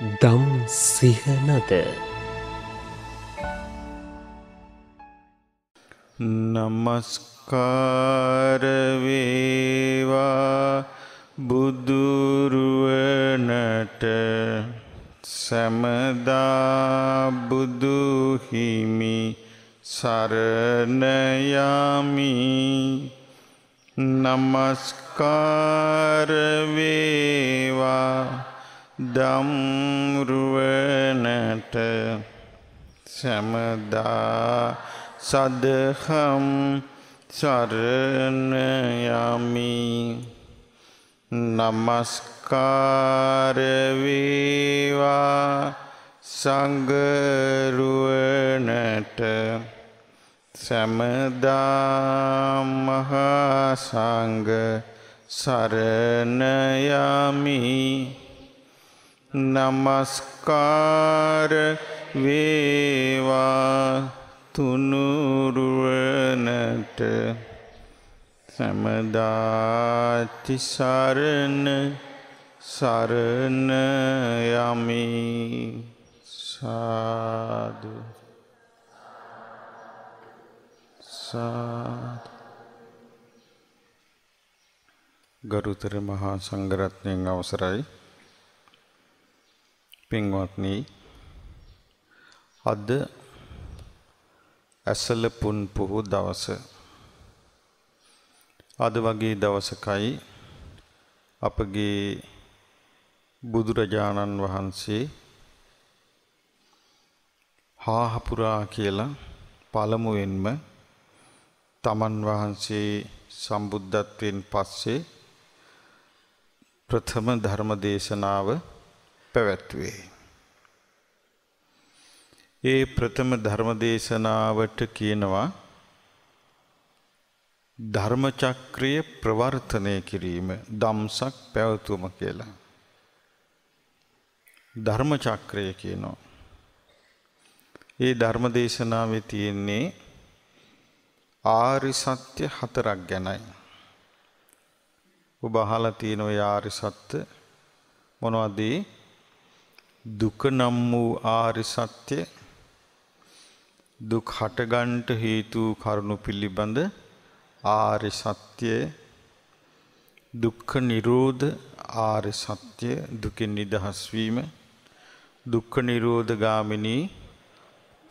දම් සිහනද නමස්කාරවේවා බුදුරුවනට සැමදා බුදුහිමි සරණයාමි නමස්කාරවේවා දම්රුවනට සැමදා සදහම් සරණයමි නමස්කාරවේවා සංගරුවනට සැමදාමහා සංග සරණයමී නමස්කාර වේවා තුනුරුවනට සමදාතිසරණ සරණ යමි සාදු සාදු ගරුතර මහා සංඝරත්නයන් අවසරයි පින්වත්නි අද ඇසල පුන් පුහු දවස අද වගේ දවසකයි අපගේ බුදුරජාණන් වහන්සේ හාහපුරා කියලා පළමුවෙන්ම තමන් වහන්සේ සම්බුද්ධත්වයෙන් පස්සේ ප්‍රථම ධර්ම දේශනාව පැවැත්වේ. ඒ ප්‍රථම ධර්මදේශනාවට කියනවා ධර්මචක්‍රය ප්‍රවර්තනය කිරීම දම්සක් පැවතුම කියලා. ධර්මචක්‍රය කියනවා. ඒ ධර්මදේශනාවේ තියෙන්නේ ආරි සත්‍ය හතරක් ගැනයි. ඔබ අහලා තියෙන ඔය ආරි සත්‍ය මොනවද? දුක නම් වූ ආර්ය සත්‍ය දුක් හටගන්ට හේතු කරුණු පිළිබඳ ආර්ය සත්‍ය දුක්ඛ නිරෝධ ආර්ය සත්‍ය දුකෙන් නිදහස් වීම දුක්ඛ නිරෝධ ගාමිනී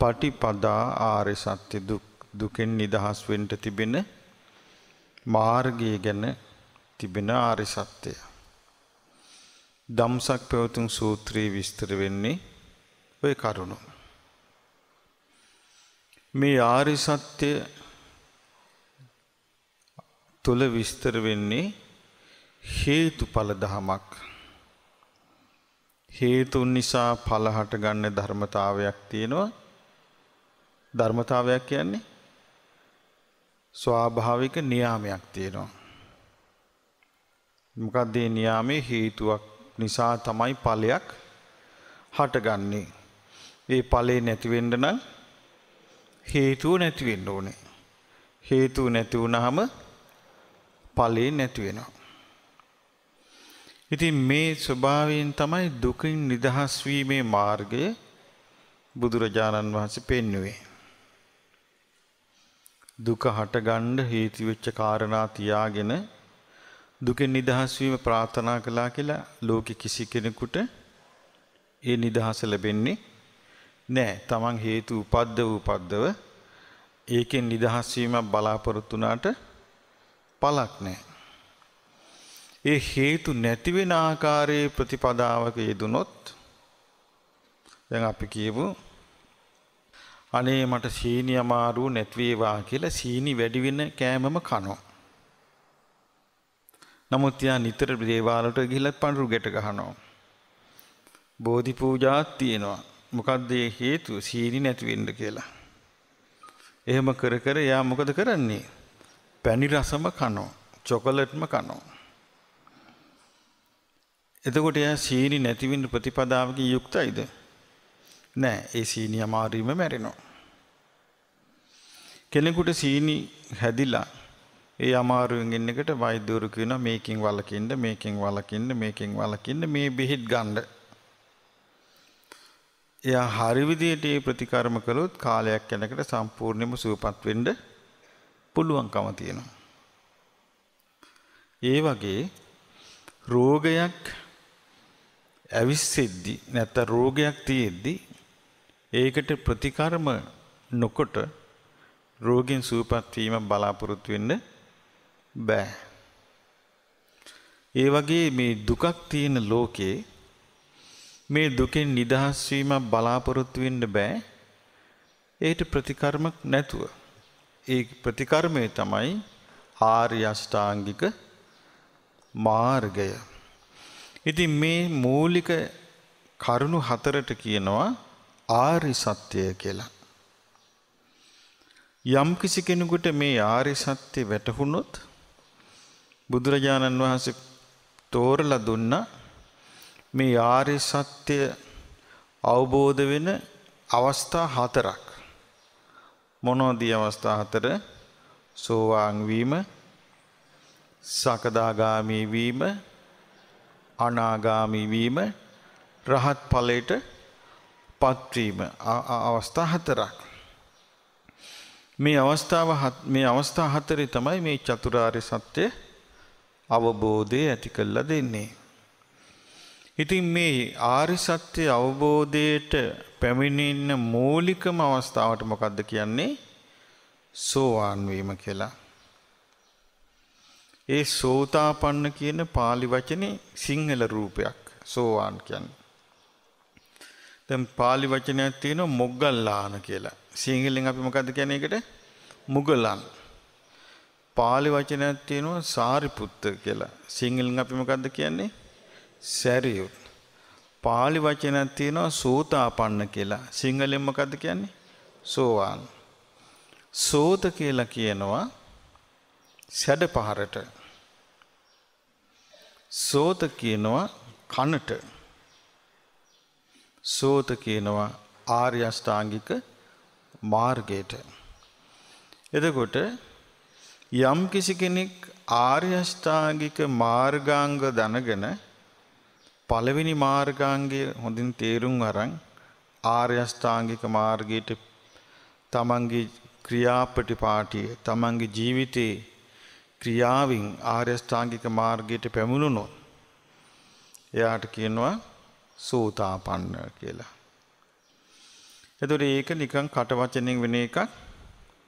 පටිපදා ආර්ය සත්‍ය දුක් දුකෙන් නිදහස් වෙන්න තිබෙන මාර්ගය ගැන තිබෙන ආර්ය සත්‍යය දම්සක් පැවතුම් සූත්‍රයේ විස්තර වෙන්නේ ඔය කරුණු. මේ ආරි සත්‍ය තුල විස්තර වෙන්නේ හේතුඵල දහමක්. හේතුන් නිසා ඵල හට ගන්න ධර්මතාවයක් තියෙනවා. ධර්මතාවයක් කියන්නේ ස්වාභාවික නියාමයක් තියෙනවා. මොකක්ද මේ නියාමයේ හේතුවක් නිසා තමයි ඵලයක් හටගන්නේ. ඒ ඵලේ නැති වෙන්න නම් හේතුව නැති වෙන්න ඕනේ. හේතුව නැති වුනහම ඵලේ නැති වෙනවා. ඉතින් මේ ස්වභාවයෙන් තමයි දුකින් නිදහස් වීමේ මාර්ගය බුදුරජාණන් වහන්සේ පෙන්වුවේ. දුක හටගන්න හේතු වෙච්ච කාරණා තියාගෙන දුකෙන් නිදහස් වීම ප්‍රාර්ථනා කළා කියලා ලෝකෙ කිසි කෙනෙකුට ඒ නිදහස ලැබෙන්නේ නෑ. Taman හේතු උපද්දව උපද්දව ඒකෙන් නිදහස් වීමක් බලාපොරොත්තු වුණාට පළක් නෑ. ඒ හේතු නැති වෙන ආකාරයේ ප්‍රතිපදාවක යෙදුනොත් දැන් අපි කියමු අනේ මට සීනි අමාරු නැති වේවා කියලා සීනි වැඩි වෙන කෑමම කනවා. නමුත් යා නිතර දේවාලට ගිහිල්ලා පඳුරු ගැට ගහනවා. බෝධි පූජාත් තියෙනවා. මොකද්ද ඒ හේතුව? සීනි නැති වෙන්න කියලා. එහෙම කර කර යා මොකද කරන්නේ? පැණි රසම කනවා. චොකලට්ම කනවා. එතකොට යා සීනි නැති වෙන්න ප්‍රතිපදාවකින් යුක්තයිද? නෑ. ඒ සීනි අමාරුවම මැරෙනවා. කෙනෙකුට සීනි හැදිලා ඒ අමාරුවෙන් ඉන්න එකට වෛද්‍යවරු කියනවා මේකෙන් වළකින්න මේකෙන් වළකින්න මේකෙන් වළකින්න මේ බෙහෙත් ගන්න. එයා හරි විදියට ඒ ප්‍රතිකර්ම කළොත් කාලයක් යනකොට සම්පූර්ණයෙන්ම සුවපත් වෙන්න පුළුවන්කම තියෙනවා. ඒ වගේ රෝගයක් ඇවිස්සෙද්දි නැත්නම් රෝගයක් තියෙද්දි ඒකට ප්‍රතිකර්ම නොකොට රෝගෙන් සුවපත් වීම බලාපොරොත්තු වෙන්නේ බෑ. ඒ වගේ මේ දුකක් තියෙන ලෝකේ මේ දුකෙන් නිදහස් වීම බලාපොරොත්තු වෙන්න බෑ. ඒට ප්‍රතිකර්මක් නැතුව. ඒ ප්‍රතිකර්මය තමයි ආර්ය අෂ්ටාංගික මාර්ගය. ඉතින් මේ මූලික කරුණු හතරට කියනවා ආරි සත්‍යය කියලා. යම් කිසි කෙනෙකුට මේ ආරි සත්‍ය වැටහුණොත් බුදුරජාණන් වහන්සේ තෝරලා දුන්නා මේ ආර්ය සත්‍ය අවබෝධ වෙන අවස්ථා හතරක් මොනෝදී අවස්ථා හතර සෝවාන් වීම සකදාගාමී වීම අනාගාමී වීම රහත් ඵලයට පත්වීම අවස්ථා හතරක් මේ අවස්ථාව මේ අවස්ථා හතරේ තමයි මේ චතුරාර්ය සත්‍ය අවබෝධය ඇති කල්ල දෙන්නේ. ඉතින් මේ ආරි සත්‍ය අවබෝධයට පැමිණෙන්න මූලිකම අවස්ථාවට මොකක්ද කියන්නේ සෝවාන්වීම කියලා. ඒ සෝතාපන්න කියන පාලි වචනේ සිංහල රූපයක් සෝවාන් කියන්න. තැම් පාලි වචනයක් තියෙන මොග්ගල්ලාන කියලා සිංහලෙන් අපි මොකද කියන එකට මුගලන්. පාලි වචනයක් තියෙනවා සාරිපුත්ත කියලා. සිංහලෙන් අපි මොකද්ද කියන්නේ? සැරියුත්. පාලි වචනයක් තියෙනවා සෝතාපන්න කියලා. සිංහලෙන් මොකද්ද කියන්නේ? සෝවාන්. සෝත කියලා කියනවා සැඩ පහරට. සෝත කියනවා කනට. සෝත කියනවා ආර්ය අෂ්ටාංගික මාර්ගයට. එතකොට යම් කිසි කෙනෙක් ආර්යෂ්ඨාගික මාර්ගාංග දනගෙන පළවෙනි මාර්ගාංගය හොඳින් තේරුම් අරන් ආර්යෂ්ඨාංගික මාර්ගයට තමන්ගේ ක්‍රියාපටිපාටිය තමන්ගේ ජීවිතේ ක්‍රියාවෙන් ආර්යෂ්ඨාංගික මාර්ගයට පැමුණුනොත් එයාට කියනවා සෝතාපන්න කියලා. එතකොට ඒක නිකන් කට වචනෙන් වෙන එකක්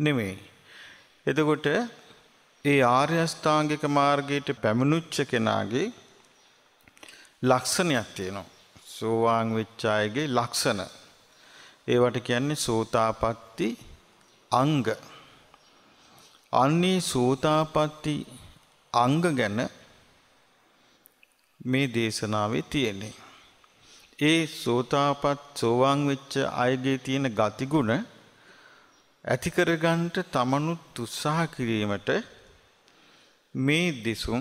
නෙමෙයි. එතකොට ඒ ආර්යස්ථාංගික මාර්ගයට පැමිණුච්ච කෙනාගේ ලක්ෂණයක් තියෙනවා. සෝවාන් වෙච්ච අයගේ ලක්ෂණ. ඒවට කියන්නේ සෝතාපට්ටි අංග. අන්නේ සෝතාපට්ටි අංග ගැන මේ දේශනාවේ තියෙන්නේ. ඒ සෝතාපට් සෝවාන් වෙච්ච අයගේ තියෙන ගතිගුණ ඇති කරගන්න තමනුත් උත්සාහ කිරීමට මේ දෙසුම්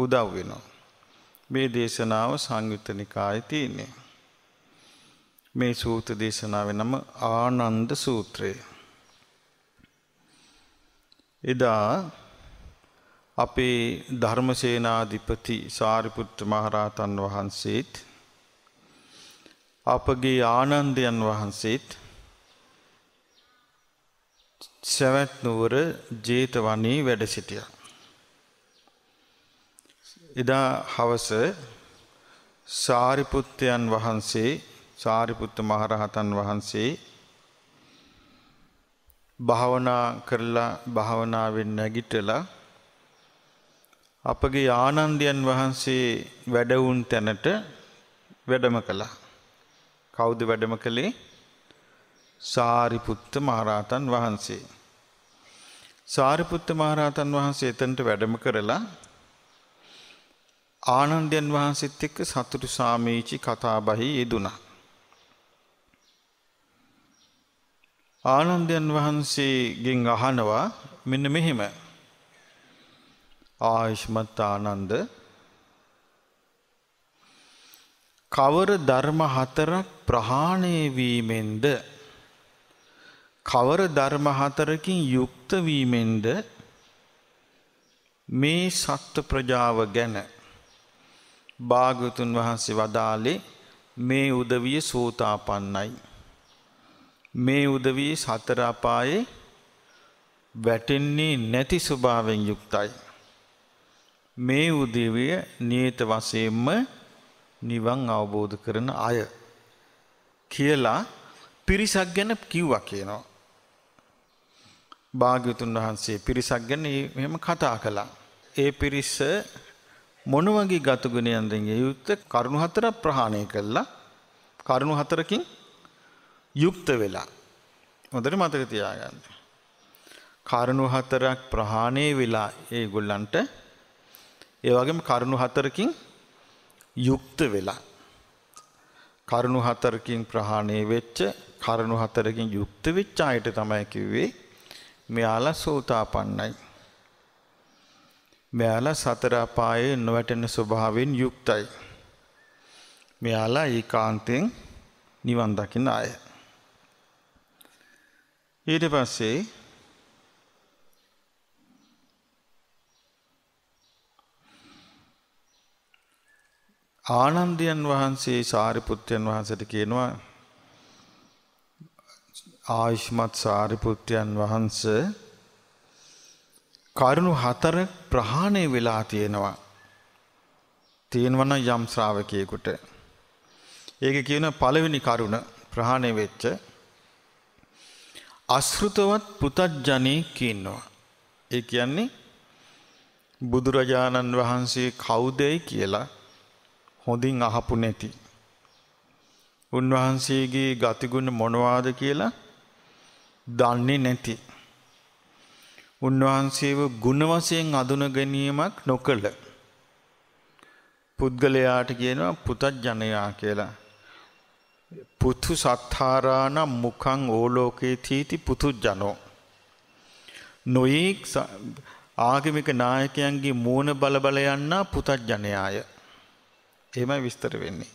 උදව් වෙනවා. මේ දේශනාව සංයුත්ත නිකාය තියන්නේ. මේ සූත දේශනාව නම ආනන්ද සූත්‍රය. එදා අපේ ධර්මසේනාධිපති සාරිපුත්‍ර මහරහතන් වහන්සේත් අපගේ ආනන්දයන් වහන්සේත් සැවැත් නුවර ජේතවනී වැඩ සිටියා. එදා හවස සාරිපුත්තයන් වහන්සේ සාරිපුත්ත මහරහතන් වහන්සේ භාවනා කරලා භාවනාවෙන් නැගිටලා අපගේ ආනන්දයන් වහන්සේ වැඩවුන් තැනට වැඩම කළා. කවුද වැඩම කළේ? සාරිපුත්ත මහරහතන් වහන්සේ. සාරිපුත්ත මහරහතන් වහන්සේ එතනට වැඩම කරලා ආනන්දයන් වහන්සේත් එක්ක සතුටු සාමීචි කතාබහි යෙදුණා. ආනන්දයන් වහන්සේගෙන් අහනවා මෙන්න මෙහෙම ආයුෂ්මත් ආනන්ද කවර ධර්ම හතරක් ප්‍රහාණය වීමෙන්ද කවර ධර්ම හතරකින් යුක්ත වීමෙන්ද මේ සත්ත්ව ප්‍රජාව ගැන භාගතුන් වහන්සේ වදාලේ මේ උදවිය සෝතාපන්නයි. මේ උදවී සතරාපායේ වැටෙන්නේ නැති ස්වභාවෙන් යුක්තයි. මේ උදවිය නියත වසයෙන්ම නිවන් අවබෝධ කරන අය. කියලා පිරිසක් ගැන කිව්වා කියනවා. භාග්‍යතුන් වහන්සේ පිරිසක් ගැන මෙහෙම කතා කළා. ඒ පිරිස මොන වගේ ගතගුණයන්ගෙන් යුක්ත කරුණු හතරක් ප්‍රහාණය කළා කරුණු හතරකින් යුක්ත වෙලා හොඳට මතක තියාගන්න. කරුණු හතරක් ප්‍රහාණය වෙලා ඒගොල්ලන්ට ඒ වගේම කරුණු හතරකින් යුක්ත වෙලා කරුණු හතරකින් ප්‍රහාණය වෙච්ච කරුණු හතරකින් යුක්ත වෙච්ච අයට තමයි කිව්වේ මෙයාලා සෝතාපන්නයි මෙයාලා සතර අපායේ නොවැටෙන ස්වභාවයෙන් යුක්තයි. මෙයාලා ඒකාන්තයෙන් නිවන් දකින අය. ඊට පස්සේ ආනන්දයන් වහන්සේ සාරිපුත්‍රයන් වහන්සේට කියනවා ආයුෂ්මත් සාරිපුත්‍රයන් වහන්සේ කරුණු හතර ප්‍රහාණය වෙලා තියෙනවා. තියෙනවන යම් ශ්‍රාවකයෙකුට. ඒක කියන පළවෙනි කරුණ ප්‍රහාණය වෙච්ච අශෘතවත් පුතත්ජනෙක් ඉන්නවා. ඒ කියන්නේ බුදුරජාණන් වහන්සේ කවුදයි කියලා හොඳින් අහපු නැති. උන්වහන්සේගේ ගතිගුණ මොනවාද කියලා දන්නේ නැති. උන්වහන්සේව ගුණ වශයෙන් අඳුන ගැනීමක් නොකළ පුද්ගලයාට කියනවා පුතඥයා කියලා. පුතු සත්තාරාණ මුඛං ඕලෝකේ තීති පුතුජනෝ. නොයෙක් ආගමික නායකයන්ගේ මූණ බල බල යන්නා පුතඥයාය. එහෙමයි විස්තර වෙන්නේ.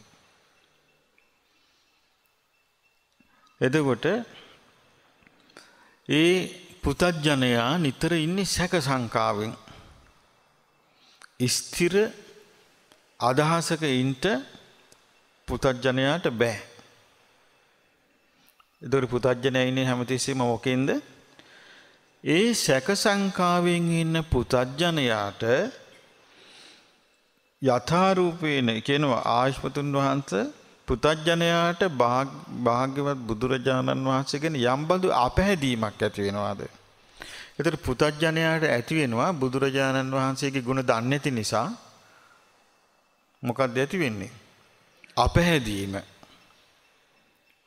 එතකොට ඒ පුතජ්ජනයා නිතර ඉන්නේ සැක සංකාවෙන්. ස්ථිර අදහසක ඉන්ට පුතජ්ජනයාට බෑ. එදොර පුතජ්ජනය ඉන්නේ හැමතිස්සෙම මොකෙන්ද. ඒ සැක සංකාවෙන් ඉන්න පුතජ්ජනයාට යථාරූපයන කෙනවා ආශ්පතුන් වහන්ස පෘතජ්ජනයාට භාග්‍යවත් බුදුරජාණන් වහන්සේගෙන යම්බඳු අපැහැදීමක් ඇති වෙනවාද. එතට පෘතජ්ජනයාට ඇති වෙනවා බුදුරජාණන් වහන්සේගේ ගුණ දන්නැති නිසා මොකක්ද ඇති වෙන්නේ. අපැහැදීම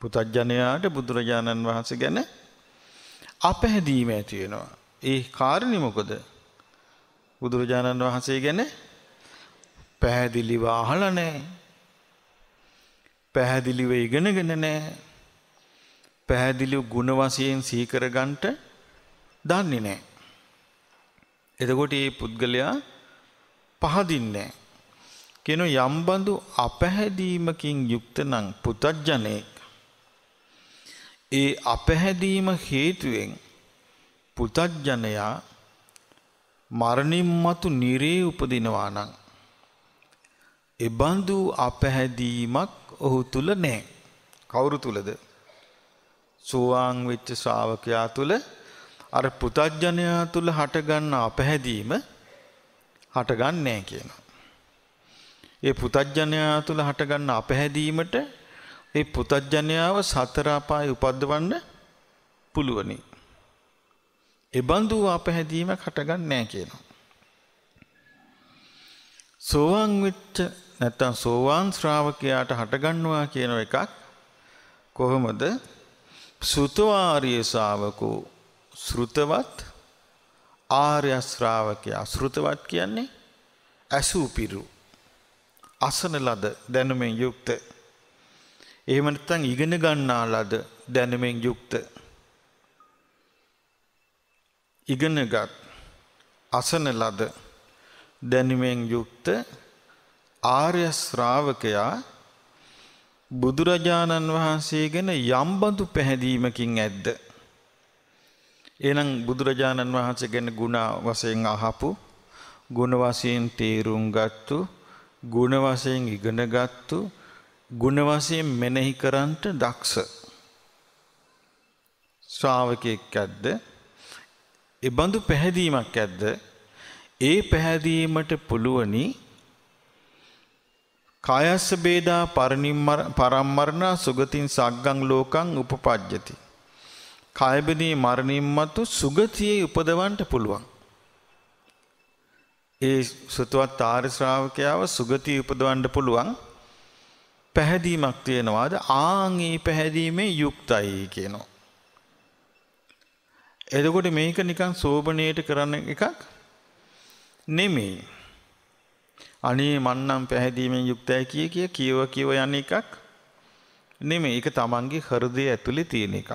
පුතජ්ජනයාට බුදුරජාණන් වහන්සේ ගැන අපැහැදීම ඇති වෙනවා. ඒ කාරණේ මොකද? බුදුරජාණන් වහන්සේ ගැන පැහැදිලිව අහලා නැහැ. පැහැදිලිව ඉගෙනගෙන නෑ පැහැදිලිව ගුණ වශයෙන් සීකරගන්ට දන්නේ නෑ. එතකොට ඒ පුද්ගලයා පහදින්නේ කෙන යම්බඳු අපැහැදීමකින් යුක්ත නම් පුතජ්ජනෙක් ඒ අපැහැදීම හේතුවෙන් පුතජ්ජනයා මරණින් මතු නිරේ උපදිනවා නම් එබඳු අපැහැදීමක් ඔහු තුල නැහැ. කවුරු තුලද? සෝවාන් වෙච්ච ශ්‍රාවකයා තුල අර පුතඥයා තුල හටගන්න අපහැදීම හටගන්නේ කියනවා. ඒ පුතඥයා තුල හටගන්න අපහැදීමට ඒ පුතඥයාව සතර අපාය උපද්දවන්න පුළුවනි. එබඳු අපහැදීමක් හටගන්නේ කියනවා. සෝවාන් වෙච්ච නැත්තම් සෝවාන් ශ්‍රාවකයාට හටගන්නවා කියන එකක් කොහොමද සෘතවාරිය ශාවකෝ ශෘතවත් ආර්ය ශ්‍රාවකයා ශෘතවත් කියන්නේ ඇසූපිරු අසන ලද දැනුමෙන් යුක්ත එහෙම නැත්නම් ඉගෙන ගන්නා ලද දැනුමෙන් යුක්ත ඉගෙනගත් අසන ලද දැනුමෙන් යුක්ත ආර්ය ශ්‍රාවකයා බුදුරජාණන් වහන්සේ ගැන යම්බඳු පැහැදීමකින් ඇද්ද. එනම් බුදුරජාණන් වහන්සේ ගැන ගුණ වසයෙන් අහපු ගුණ වසයෙන් තේරුම් ගත්තු ගුණ වසයෙන් ඉගෙන ගත්තු ගුණ වසයෙන් මෙනෙහි කරන්ට දක්ෂ. ශ්‍රාවකයෙක් ඇද්ද එබඳු පැහැදීමක් ඇද්ද ඒ පැහැදීමට පුළුවනි කායස්ස බේදා පරම්මරණා සුගතින් සග්ගං ලෝකං උපපජ්ජති. කායබදී මරණින් මතු සුගතියේ උපදවන්ට පුළුවන්. ඒ සුතුවත් ආර්ය ශ්‍රාවකයාව සුගතිය උපදවන්න පුළුවන් පැහැදීමක් තියෙනවාද ආන් ඒ පැහැදීමේ යුක්තයි කියනවා. එතකොට මේක නිකන් සෝබණයට කරන එකක් නෙමෙයි. අනේ මන්නම් පැහැදීමෙන් යුක්තයි කිය කිය කියව කියව යන එකක් නෙමෙයි. ඒක Tamange හෘදය ඇතුලේ තියෙන එකක්.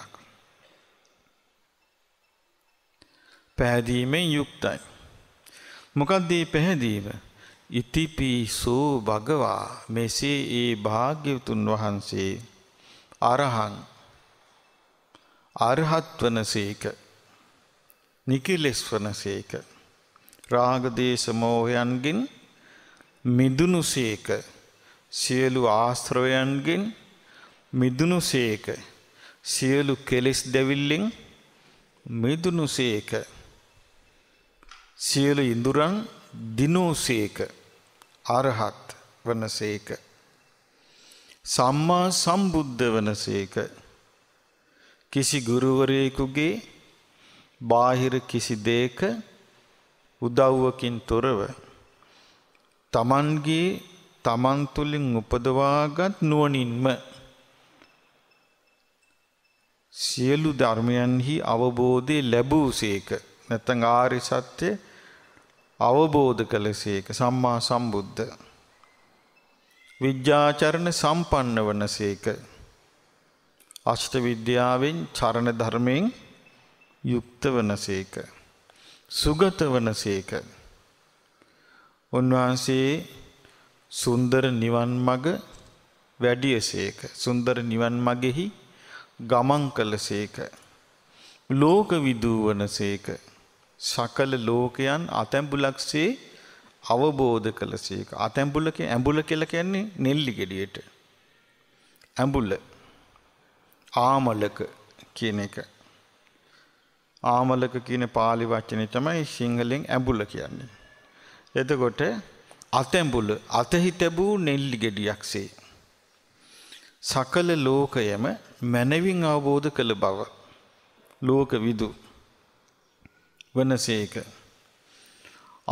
පැහැදීමෙන් යුක්තයි. මොකක්ද මේ පැහැදීම? ඉතිපිසෝ භගවා මෙසේ ඒ භාග්‍යවතුන් වහන්සේ අරහං අරහත් වනසේක නිකිලෙස් වනසේක රාග දේශ මොහයන්ගින් මිදුනුසේක සියලු ආශ්‍රවයන්ගෙන් මිදුනුසේක සියලු කෙලෙස් දෙවිල්ලෙන් මිදුනුසේක සියලු ඉඳුරන් දිනෝසේක අරහත් වනසේක සම්මා සම්බුද්ධ වනසේක කිසි ගුරුවරයෙකුගේ බාහිර කිසි දෙයක උදව්වකින් තොරව තමන්ගේ තමන් තුළින් උපදවාගත් නුවණින්ම සියලු ධර්මයන්හි අවබෝධය ලැබූසේක නැත්නම් ආරි සත්‍ය අවබෝධ කළසේක සම්මා සම්බුද්ධ විද්‍යාචරණ සම්පන්න වනසේක අෂ්ට විද්‍යාවෙන් චරණ ධර්මයෙන් යුක්ත වනසේක සුගත වනසේක උන්වහන්සේ සුන්දර නිවන් මඟ වැඩියසේක. සුන්දර නිවන් මගෙහි ගමන් කළසේක. ලෝක විදූවනසේක. සකල ලෝකයන් අතැඹුලක්සේ අවබෝධ කළසේක. අතැඹුලක ඇඹුල කියලා කියන්නේ නෙල්ලි ගෙඩියට. ඇඹුල ආමලක කියන එක. ආමලක කියන පාලි වචනේ තමයි සිංහලෙන් ඇඹුල කියන්නේ. එතකොට අතැඹුල අතෙහි තැබූ නෙල්ලි ගෙඩියක්සේ. සකල ලෝකයම මැනවින් අවබෝධ කළ බව ලෝක විදු වනසේක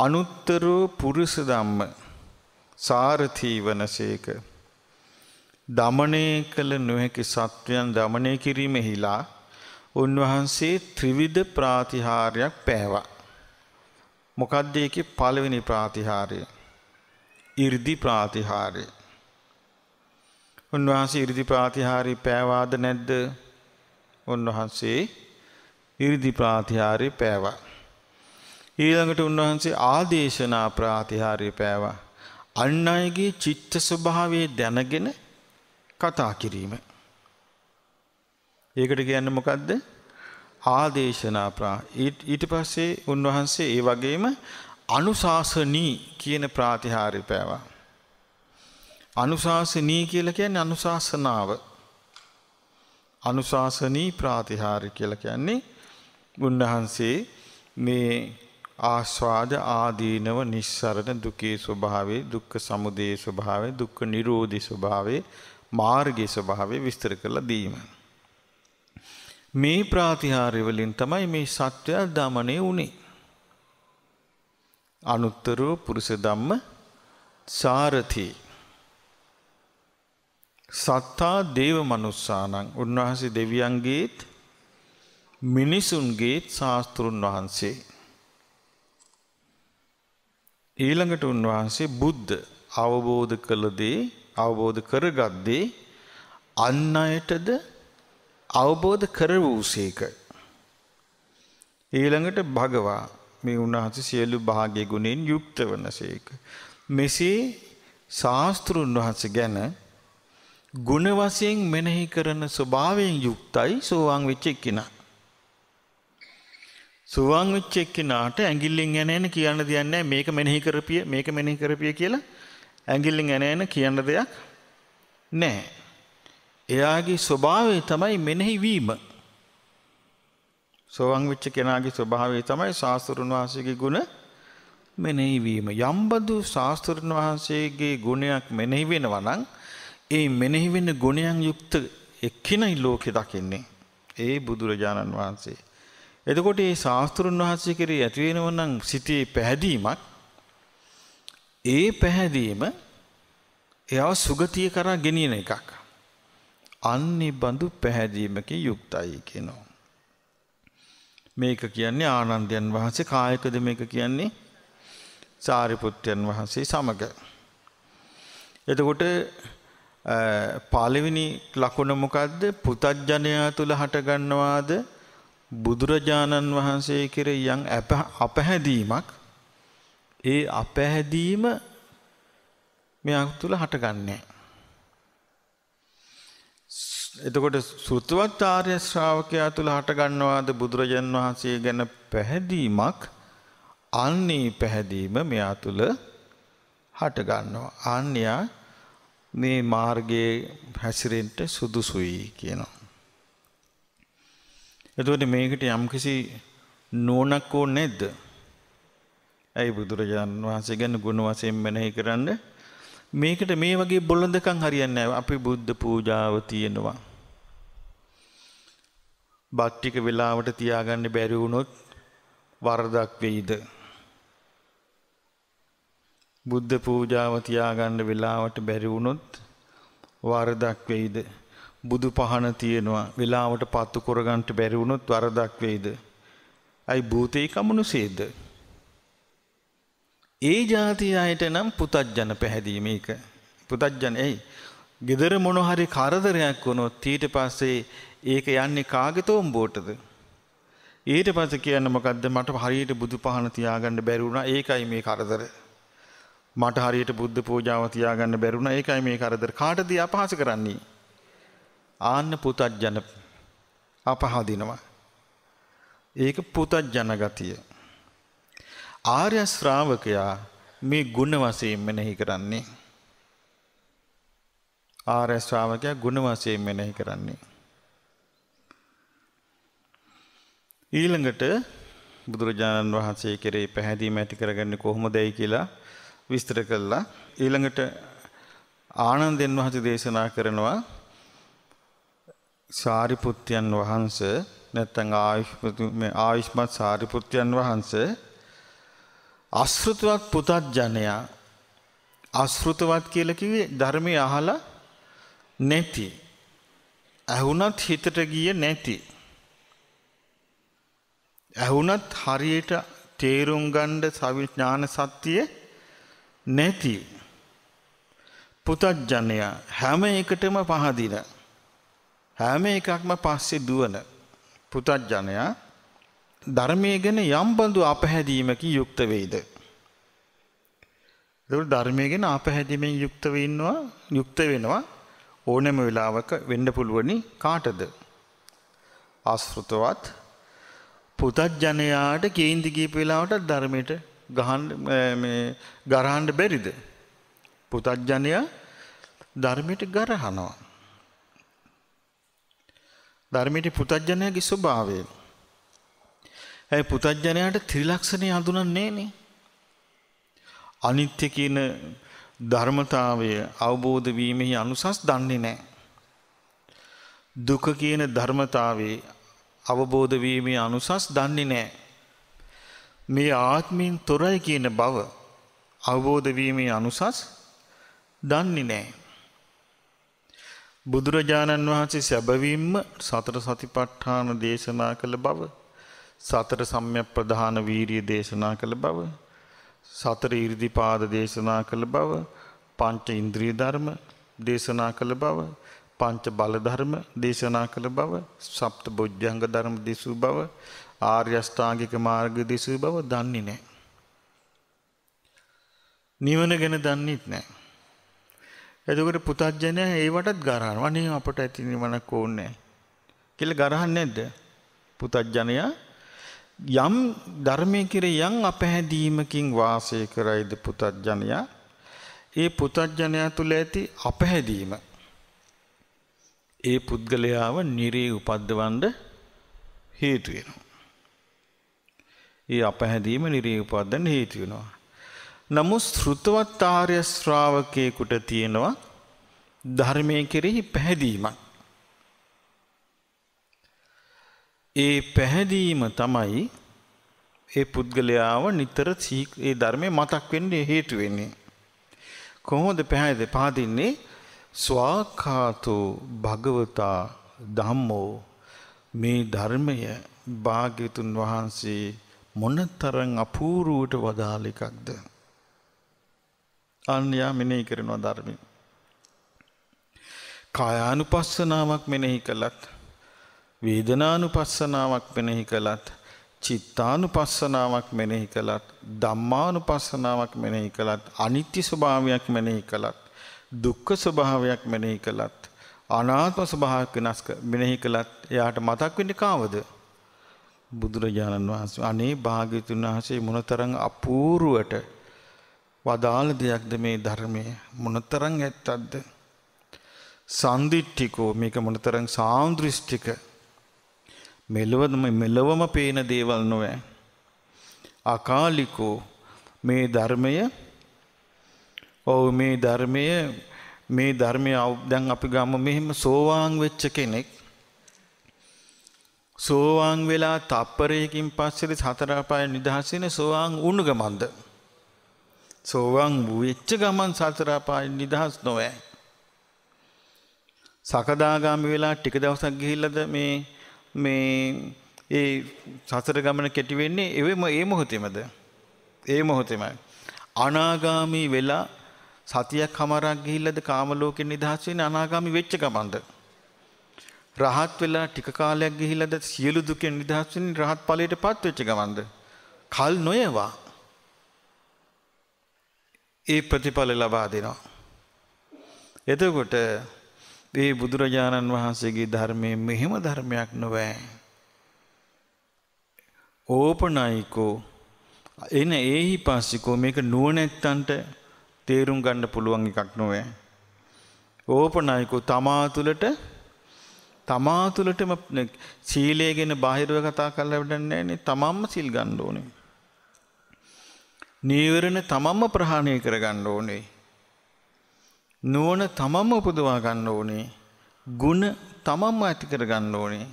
අනුත්තරෝ පුරුෂ ධම්ම සාරථී වනසේක දමණය කළ නොහැකි සත්වයන් දමණය කිරීමෙහිලා උන්වහන්සේ ත්‍රිවිධ ප්‍රාතිහාර්යක් පැහැවා මොකද්ද ඒකේ පළවෙනි ප්‍රාතිහාර්ය? 이르දි ප්‍රාතිහාර්ය. උන්වහන්සේ 이르දි ප්‍රාතිහාර්ය පෑවාද නැද්ද? උන්වහන්සේ 이르දි ප්‍රාතිහාර්ය පෑවා. ඊළඟට උන්වහන්සේ ආදේශනා ප්‍රාතිහාර්ය පෑවා. අන් අයගේ චිත්ත ස්වභාවය දැනගෙන කතා කිරීම. ඒකට කියන්නේ මොකද්ද? ආදේශනා ප්‍රා ඊට පස්සේ උන්වහන්සේ ඒ වගේම අනුශාසනී කියන ප්‍රාතිහාර්ය පෑවා. අනුශාසනී කියලා කියන්නේ අනුශාසනාව. අනුශාසනී ප්‍රාතිහාර්ය කියලා කියන්නේ උන්වහන්සේ මේ ආස්වාද ආදීනව නිස්සරණ දුකේ ස්වභාවේ දුක්ඛ සමුදය ස්වභාවේ දුක්ඛ නිරෝධී ස්වභාවේ මාර්ගයේ ස්වභාවය විස්තර කරලා දීමයි. මේ ප්‍රාතිහාර්ය වලින් තමයි මේ සත්වයා දමණය වුනේ. අනුත්තරෝ පුරුෂ ධම්ම සාරති. සත්තා දේව මනුස්සානං උන්වහන්සේ දෙවියන්ගේත් මිනිසුන්ගේත් ශාස්තෘන් වහන්සේ. ඊළඟට උන්වහන්සේ බුද්ධ අවබෝධ කළ දේ අවබෝධ කරගත් දේ අන් අයටද අවබෝධ කරවූසේක. ඊළඟට භගවා මේ උන්වහන්සේ සියලු භාග්‍ය ගුණෙන් යුක්ත වනසේක. මෙසේ ශාස්ත්‍රුන් වහන්සේ ගැන ගුණ වශයෙන් මෙනෙහි කරන ස්වභාවයෙන් යුක්තයි සෝවාන් වෙච්ච එක්කිනා. සුවන් වෙච්ච එක්කිනාට ඇඟිල්ලෙන් යන යන කියන්න දෙයක් නැහැ මේක මෙනෙහි කරපිය මේක මෙනෙහි කරපිය කියලා ඇඟිල්ලෙන් යන යන කියන්න දෙයක් නැහැ එයාගේ ස්වභාවය තමයි මෙනෙහි වීම. සෝවන් වෙච්ච කෙනාගේ ස්වභාවය තමයි සාස්තුරුන් වහන්සේගේ ගුණ මෙනෙහි වීම. යම්බඳු සාස්තුරුන් වහන්සේගේ ගුණයක් මෙනෙහි වෙනවා නම් ඒ මෙනෙහි වෙන ගුණයන් යුක්ත එක්කිනයි ලෝකෙ දකින්නේ. ඒ බුදුරජාණන් වහන්සේ. එතකොට මේ ශාස්ත්‍රුන් වහන්සේ කෙරේ ඇති වෙනව නම් සිතේ පැහැදීමක් ඒ පැහැදීම එයාව සුගතිය කරා ගෙනියන එකක්. අන්නිබඳු පැහැදීමකින් යුක්තයි කියනවා. මේක කියන්නේ ආනන්දයන් වහන්සේ කායකද මේක කියන්නේ සාරිපුත්‍රයන් වහන්සේ සමග. එතකොට පළවෙනි ලකුණ මොකද්ද? පුතඥයා තුල හටගන්නවාද බුදුරජාණන් වහන්සේ කෙරෙහි යම් අපහැදීමක් ඒ අපහැදීම මෙයා තුල හටගන්නේ නැහැ. එතකොට සෘතවත් ආර්ය ශ්‍රාවකයා තුළ හටගන්නවාද බුදුරජාන් වහන්සේ ගැන පැහැදීමක් අන්නේ පැහැදීම මෙයා තුළ හටගන්නවා. අන්‍යයා මේ මාර්ගයේ හැසිරෙන්ට සුදුසුයි කියනවා. එතුවට මේකට යම්කිසි නෝනක් ඕ නැද්ද. ඇයි බුදුරජාණන් වහන්සේ ගැන ගුණ වසයෙන් මෙනෙහි කරන්න මේකට මේ වගේ බොල්ල දෙකන් හරියන්න අපි බුද්ධ පූජාව තියෙනවා. බත් ටික වෙලාවට තියාගන්න බැරි වුණොත් වරදක් වෙයිද? බුද්ධ පූජාව තියාගන්න වෙලාවට බැරි වුණොත් වරදක් වෙයිද? බුදු පහන තියනවා වෙලාවට පත්තු කරගන්න බැරි වුණොත් වරදක් වෙයිද? අයි භූතේ කමනුසේද? ඒ જાති අයට නම් පුතජන පැහැදීම ඒක. පුතජන එයි. gedara මොන හරි කරදරයක් වුණොත් ඊට පස්සේ ඒක යන්නේ කාගේ තෝම්බෝටද? ඊට පස්සේ කියන්නේ මොකද්ද මට හරියට බුදු පහන තියාගන්න බැරි වුණා ඒකයි මේ කරදර. මට හරියට බුද්ධ පූජාව තියාගන්න බැරි වුණා ඒකයි මේ කරදර. කාටද අපහාස කරන්නේ? ආන්න පුතජන අපහාදිනවා. ඒක පුතජන ගතිය. ආර්ය ශ්‍රාවකයා මේ ගුණ වශයෙන් මෙනෙහි කරන්නේ ආර්ය ශ්‍රාවකයා ගුණ වශයෙන් මෙනෙහි කරන්නේ ඊළඟට බුදුරජාණන් වහන්සේ කෙරේ පැහැදීම ඇති කරගන්නේ කොහොමදයි කියලා විස්තර කළා. ඊළඟට ආනන්දයන් වහන්සේ දේශනා කරනවා සාරිපුත්යන් වහන්ස නැත්නම් ආයුෂ්මත් සාරිපුත්යන් වහන්ස අශෘතවත් පුතත්ජනයා අශෘතවත් කියලා කිව්වේ ධර්මය අහලා නැති ඇහුණත් හිතට ගියේ නැති ඇහුනත් හරියට තේරුම් ගණ්ඩ සවිඥාන සත්‍යය නැති. පුතජ්ජනය හැම එකටම පහදින. හැම එකක්ම පස්සේ දුවන පුතජ්ජනයා ධර්මය ගැන යම්බඳු අපහැදීමකි යුක්ත වෙයිද. ධර්මය ගැන අපහැදීමෙන් යුක්තව ඉන්නවා යුක්ත වෙනවා ඕනෑම වෙලාවක වෙන්න පුළුවනි කාටද. අස්ෘතවත් පුතත්ජනයාට කේන්ති කීප වෙලාවට ධර්මයට ගහන්න මේ ගරහන්න බැරිද? පුතත්ජනයා ධර්මයට ගරහනවා. ධර්මයට පුතත්ජනයාගේ ස්වභාවය. ඒ පුතත්ජනයාට ත්‍රිලක්ෂණේ හඳුනන්නේ නේ. අනිත්‍ය කියන ධර්මතාවය අවබෝධ වීමෙහි අනුසස් දන්නේ නැහැ. දුක කියන ධර්මතාවේ අවබෝධ වීමේ අනුසස් දන්නේ නැහැ. මේ ආත්මයෙන් තොරයි කියන බව අවබෝධ වීමේ අනුසස් දන්නේ නැහැ. බුදුරජාණන් වහන්සේ සැබවීම සතර සතිපට්ඨාන දේශනා කළ බව සතර සම්‍යක් ප්‍රධාන වීරිය දේශනා කළ බව සතර 이르දිපාද දේශනා කළ බව පංච ඉන්ද්‍රිය ධර්ම දේශනා කළ බව පංච බලධර්ම දේශනා කළ බව සප්ත බොජ්ජංග ධර්ම දෙසූ බව ආර්යෂ්ඨාංගික මාර්ග දෙසූ බව දන්නේ නෑ. නිවන ගැන දන්නෙත් නෑ. එතකොට පුතත්ජනය ඒවටත් ගරහන වනේ අපට ඇති නිවනක් ඕන්නෑ. කියල ගරහන්න ඇද්ද පුතජ්ජනයා යම් ධර්මය කෙරේ යම් අපහැදීමකින් වාසය කරයිද පුතජ්ජනයා ඒ පුතජ්ජනයා තුළ ඇති අපහැදීම ඒ පුද්ගලයාව නිරේ උපද්දවන්න හේතු වෙනවා. ඒ අපහැදීම නිරේ උපද්දන්න හේතු වෙනවා. නමුත් ශ්‍රුතවත් ආර්ය ශ්‍රාවකයෙකුට තියෙනවා ධර්මයේ කෙරෙහි පැහැදීමක්. ඒ පැහැදීම තමයි ඒ පුද්ගලයාව නිතර ඒ ධර්මය මතක් වෙන්නේ හේතු වෙන්නේ. කොහොමද පැහැද පහදින්නේ ස්වාකාතු භගවතා ධම්මෝ මේ ධර්මය භාග්‍යතුන් වහන්සේ මොනතරං අපූරුවට වදාළ එකක්ද. අන්‍යයා මෙනෙහි කරනවා ධර්මය. කායානු පස්සනාවක් මෙනෙහි කළත් වේදනානු පස්සනාවක් මෙනෙහි කළත් චිත්තානු පස්සනාවක් මෙනෙහි කළත් දම්මානු පස්සනාවක් මෙනෙහි කළත් අනිත්‍ය ස්වභාවයක් මෙනෙහි කළත් දුක්ඛ ස්වභාවයක් මෙනෙහි කළත් අනාත්ම ස්වභාවයක් වෙනස් මෙනෙහි කළත් එයාට මතක් වෙන්නේ කාවද? බුදුරජාණන් වහන්සේ අනේ භාග්‍යතුන් වහන්සේ මොනතරම් අපූර්වට වදාළ දෙයක්ද මේ ධර්මය මොනතරම් ඇත්තක්ද? සන්දිට්ඨිකෝ මේක මොනතරම් සාන්දෘෂ්ටික මෙලවම මෙලවම පේන දේවල් නොවේ. අකාලිකෝ මේ ධර්මය ඔව් මේ ධර්මය මේ ධර්මය දැන් අපි ගම මෙහෙම සෝවාන් වෙච්ච කෙනෙක් සෝවාන් වෙලා තප්පරයකින් පස්සේ සතර අපාය නිදහස් වෙන සෝවාන් වුණ ගමන්ද සෝවාන් වෙච්ච ගමන් සතර අපාය නිදහස් නොවේ සකදාගාමි වෙලා ටික දවසක් ගිහිල්ලාද මේ මේ ඒ සසර ගමන කෙටි වෙන්නේ එවෙම ඒ මොහොතේමද ඒ මොහොතේමයි අනාගාමි වෙලා සතියක් හමාරක් ගිහිල්ලද කාමලෝකෙන් නිදහස් වෙන්නේ අනාගාමි වෙච්ච ගමන්ද? රහත් වෙලා ටික කාලයක් ගිහිල්ලාද සියලු දුකෙන් නිදහස් වෙන රහත් ඵලයටපත් වෙච්ච ගමන්ද කල් නොයවා ඒ ප්‍රතිඵල ලබා දෙනවා එතකොට මේ බුදුරජාණන් වහන්සේගේ ධර්මයේ මෙහෙම ධර්මයක් නොවේ ඕපනයිකෝ එන ඒහි පස්සිකෝ මේක නුවණැත්තන්ට තේරුම් ගන්න පුළුවන් එකක් නොවේ. ඕපනායකෝ තමා තුළට තමා තුළටම සීලය ගැන බාහිරව කතා කරලා වැඩක් නැහැ නේ. තමන්ම සිල් ගන්න ඕනේ. නීවරණ තමන්ම ප්‍රහාණය කර ගන්න ඕනේ. නුවණ තමන්ම උපදවා ගන්න ඕනේ. ಗುಣ තමන්ම ඇති කර ගන්න ඕනේ.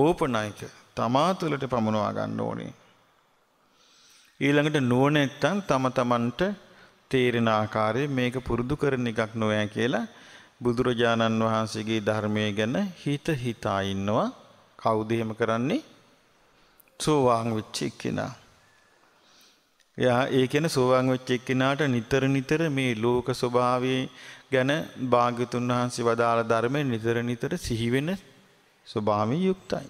ඕපනායක තමා තුළට පමුණවා ගන්න ඕනේ. ඊළඟට නුවණ නැත්තම් තම තමන්ට තේරෙන ආකාරයේ මේක පුරුදු කරන එකක් නොවෑ කියලා බුදුරජාණන් වහන්සේගේ ධර්මය ගැන හිත හිතා ඉන්නවා කවුද එහෙම කරන්නේ සෝවාන් වෙච්ච එක්කෙනා එයා ඒ කියන්නේ සෝවාන් වෙච්ච එක්කෙනාට නිතර නිතර මේ ලෝක ස්වභාවය ගැන භාග්‍යතුන් වහන්සේ වදාළ ධර්මය නිතර නිතර සිහි වෙන ස්වභාවයෙන් යුක්තයි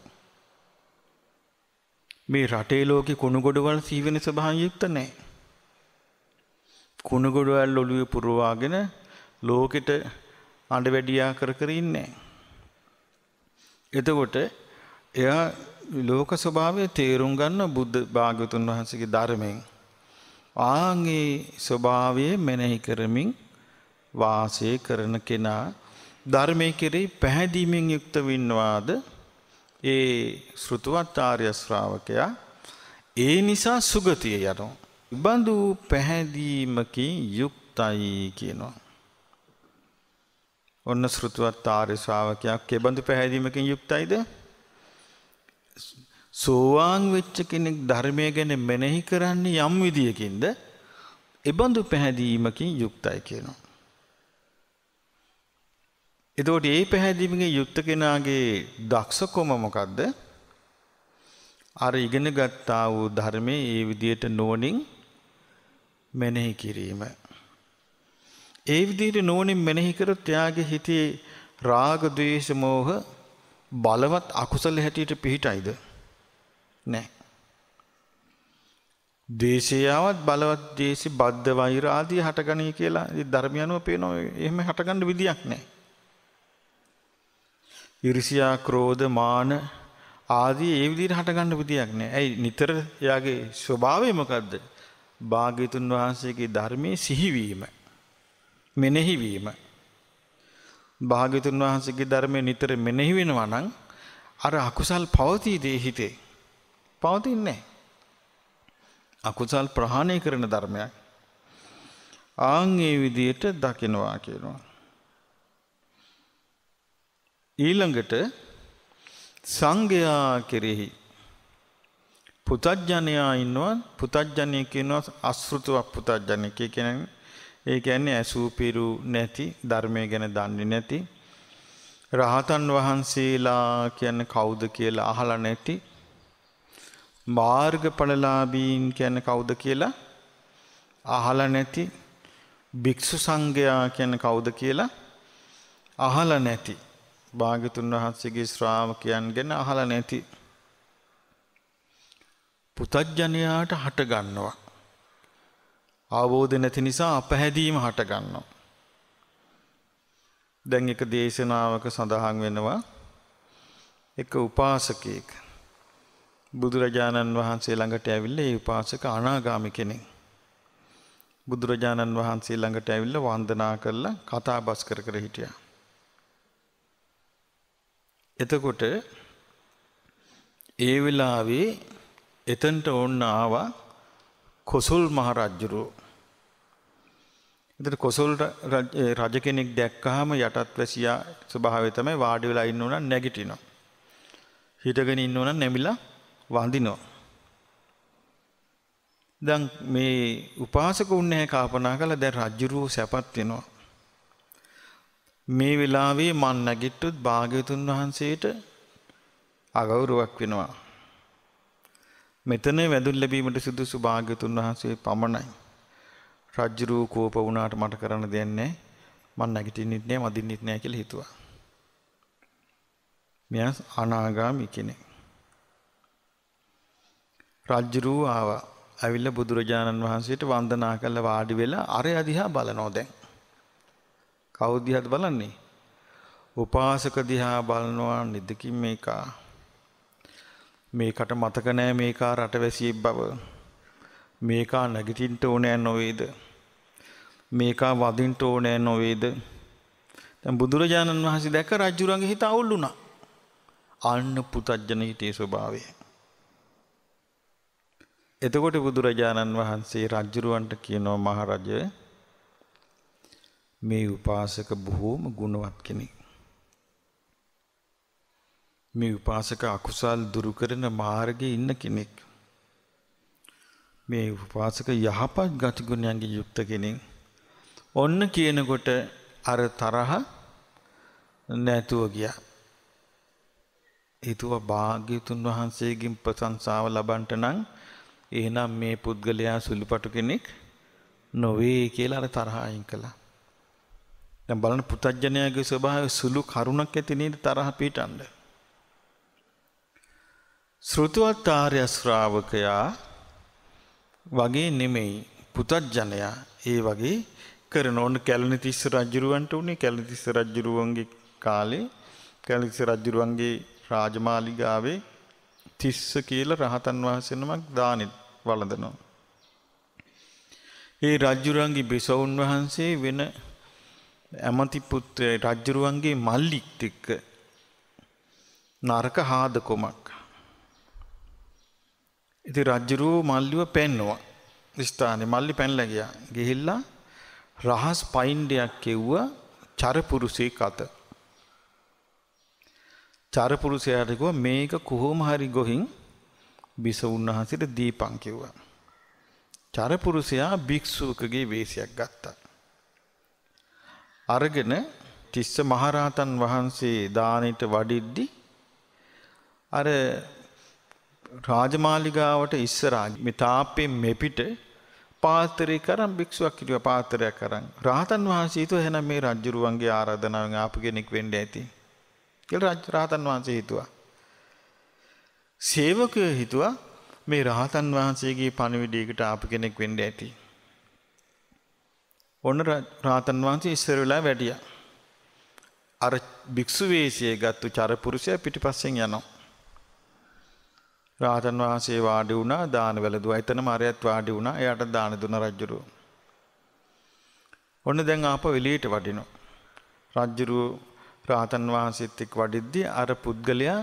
මේ රටේ ලෝකේ කුණු ගොඩවල් සිහි වෙන ස්වභාවයෙන් යුක්ත නැහැ කුණගොඩවල් ඔළුවේ පුරවාගෙන ලෝකෙට අඬ වැඩියා කර කර ඉන්නේ. එතකොට එයා ලෝක ස්වභාවය තේරුම් ගන්න බුද්ධ භාග්‍යතුන් වහන්සේගේ ධර්මයෙන් ආන්ගේ ස්වභාවය මෙනෙහි කරමින් වාසය කරන කෙනා ධර්මයේ කෙරෙහි පැහැදීමෙන් යුක්ත වින්නවාද ඒ ශ්‍රුතවත් ආර්ය ශ්‍රාවකයා ඒ නිසා සුගතිය යනවා බඳු පැහැදීමකින් යුක්තයි කියනවා. ඔන්න ශෘතුවත් ආර්ය ශ්‍රාවකයක් එබඳු පැහැදීමකින් යුක්තයිද? සෝවාන් වෙච්ච කෙනෙක් ධර්මය ගැන මෙනෙහි කරන්නේ යම් විදියකින්ද? එබඳු පැහැදීමකින් යුක්තයි කියනවා. එතකොට මේ පැහැදීමකින් යුක්ත කෙනාගේ දක්ෂකම මොකද්ද? අර ඉගෙන ගත්තා වූ ධර්මයේ ඒ විදියට නොනින් මෙනෙහි කිරීම. ඒ විදිහට නෝනින් මෙනෙහි කරොත් එයාගේ හිතේ රාග ද්වේෂ මෝහ බලවත් අකුසල හැටියට පිහිටයිද? නැහැ. ද්වේෂයවත් බලවත් ද්වේෂි බද්ධ වෛර ආදී හටගනී කියලා ධර්මය අනුව පේනවා. එහෙම හටගන්න විදියක් නැහැ. ඉරිසියා ක්‍රෝධ මාන ආදී ඒ විදිහට හටගන්න විදියක් නැහැ. ඇයි නිතර එයාගේ ස්වභාවය මොකද්ද? භාග්‍යතුන් වහන්සේගේ ධර්මයේ සිහිවීම මෙනෙහිවීම භාග්‍යතුන් වහන්සේගේ ධර්මයේ නිතර මෙනෙහි වෙනවා නම් අර අකුසල් පවතී දේ හිතේ පවතින්නේ අකුසල් ප්‍රහාණය කරන ධර්මයක් ආන් ඒ විදියට දකිනවා කියනවා ඊළඟට සංගයා කෙරෙහි පුතඥයා ඉන්නවා පුතඥය කියනවා අසෘතවක් පුතඥය කියන්නේ ඒ කියන්නේ ඇසූ පිරු නැති ධර්මය ගැන දන්නේ නැති රහතන් වහන්සේලා කියන්නේ කවුද කියලා අහලා නැති මාර්ගඵලලාභීන් කියන්නේ කවුද කියලා අහලා නැති භික්ෂු සංඝයා කියන්නේ කවුද කියලා අහලා නැති භාග්‍යතුන් වහන්සේගේ ශ්‍රාවකයන් ගැන අහලා නැති පුතජ්ජනයාට හට ගන්නවා. අවබෝධ නැති නිසා අපහැදීම හට ගන්නවා. දැන් එක දේශනාවක සඳහන් වෙනවා එක උපාසකයෙක් බුදුරජාණන් වහන්සේ ළඟට ඇවිල්ලා ඒ උපාසක අනාගාමි කෙනෙක්. බුදුරජාණන් වහන්සේ ළඟට ඇවිල්ලා වන්දනා කරලා කතා බස් කර කර හිටියා. එතකොට ඒ වෙලාවේ එතනට ඕන්න ආවා කොසුල් මහරජ්ජුරුවෝ එතන කොසල් රජ කෙනෙක් දැක්කහම යටත් වැසියා ස්වභාවය තමයි වාඩි වෙලා ඉන්න උනන් නැගිටිනවා. හිටගෙන ඉන්න උනන් නැමිලා වඳිනවා. දැන් මේ උපාසක උන්නේ කල්පනා කළා දැන් රජුරෝ සැපත් වෙනවා. මේ වෙලාවේ මන් නැගිට්ටොත් භාග්‍යවතුන් වහන්සේට අගෞරවයක් වෙනවා. මෙතන වැඳුම් ලැබීමට සුදුසු භාග්‍යතුන් වහන්සේ පමණයි. රජ්ජුරූ කෝප වුණාට මට කරන්න දෙයක් නැහැ. මම නැගිටින්නෙත් නැහැ, මදින්නෙත් නැහැ කියලා හිතුවා. මෙයා අනාගාමී කෙනෙක්. රජ්ජුරූ ආවා. ඇවිල්ලා බුදුරජාණන් වහන්සේට වන්දනා කරලා වාඩි වෙලා අරය දිහා බලනෝ දැන්. කවුද දිහාද බලන්නේ? උපාසක දිහා බලනවා නිදකින් මේකා මේකට මතක නෑ මේකා රටවැසියෙක් බව. මේකා නැගිටින්න ඕනෑ නොවේද? මේකා වදින්න ඕනෑ නොවේද? දැන් බුදුරජාණන් වහන්සේ දැක රජුරන්ගේ හිත අවුල් වුණා. අන්න පුතජන හිතේ ස්වභාවය. එතකොට බුදුරජාණන් වහන්සේ රජුරවන්ට කියනවා මහරජ මේ උපාසක බොහෝම ගුණවත් කෙනෙක්. මේ උපාසක අකුසල් දුරු කරන මාර්ගයේ ඉන්න කෙනෙක්. මේ උපාසක යහපත් ගතිගුණයන්ගේ යුක්ත කෙනෙක්. ඔන්න කියනකොට අර තරහ නැතුව ගියා. හිතුව භාග්‍යතුන් වහන්සේගෙන් ප්‍රශංසාව ලබන්ට නම් එහෙනම් මේ පුද්ගලයා සුළුපටු කෙනෙක් නොවේ කියලා අර තරහ අයින් කළා. දැන් බලන්න පුතඥයාගේ ස්වභාවය සුළු කරුණක් ඇති නේද තරහ පිටන්න. ශෘතුවත් ආර්ය ශ්‍රාවකයා වගේ නෙමෙයි පුතත්ජනයා ඒ වගේ කරන ඕන කැලණිතිස්ස රජුරවන්ට උනේ කැලණිතිස්ස රජුරවන්ගේ කාලේ කැලණිතිස්ස රජුරවන්ගේ රාජමාලිගාවේ තිස්ස කියලා රහතන් වහන්සේ නමක් දානෙ වළඳනවා. ඒ රජුරන්ගේ බිසවුන් වහන්සේ වෙන ඇමති පුත්‍රය රජුරවන්ගේ මල්ලිත් එක්ක නරක හාදකොමක් ඉතින් රජ්ජුරුව මල්ලිව පෙන්නවා ස්ථානේ මල්ලි පැනලා ගියා. ගිහිල්ලා රහස් පයින්ඩයක් කෙව්වා චරපුරුෂයෙක් අත. චරපුරුෂයාට කිව්වා මේක කොහොම හරි ගොහින් බිස උන්වහන්සේට දීපං කිව්වා. චරපුරුෂයා භික්ෂුවකගේ වේශයක් ගත්තා. අරගෙන තිස්ස මහරහතන් වහන්සේ දානෙට වඩිද්දි අර රාජමාලිගාවට ඉස්සරහා මේ තාප්පෙන් මෙපිට පාත්‍රය කරන් භික්ෂුවක් හිටියා පාත්‍රයක් කරන්. රාහතන් වහන්සේ හිතුවා එහෙනම් මේ රජුරුවන්ගේ ආරාධනාවෙන් ආපු කෙනෙක් වෙන්න ඇති. කියලා රාහතන් වහන්සේ හිතුවා. සේවකයෝ හිතුවා මේ රාහතන් වහන්සේගේ පණිවිඩයකට ආපු කෙනෙක් වෙන්න ඇති. ඔන්න රාතන් වහන්සේ ඉස්සර වෙලා වැඩියා. අර භික්ෂු වේශය ගත්තු චරපුරුෂයා පිටිපස්සෙන් යනවා. රාතන් වහන්සේ වාඩි වුණා දාන වැළඳුවා. එතනම අරයත් වාඩි වුණා. එයාට දාන දුන රජුරු. ඔන්න දැන් ආපහු එළියට වඩිනවා. රජුරු රාතන් වහන්සේත් එක්ක වඩිද්දී අර පුද්ගලයා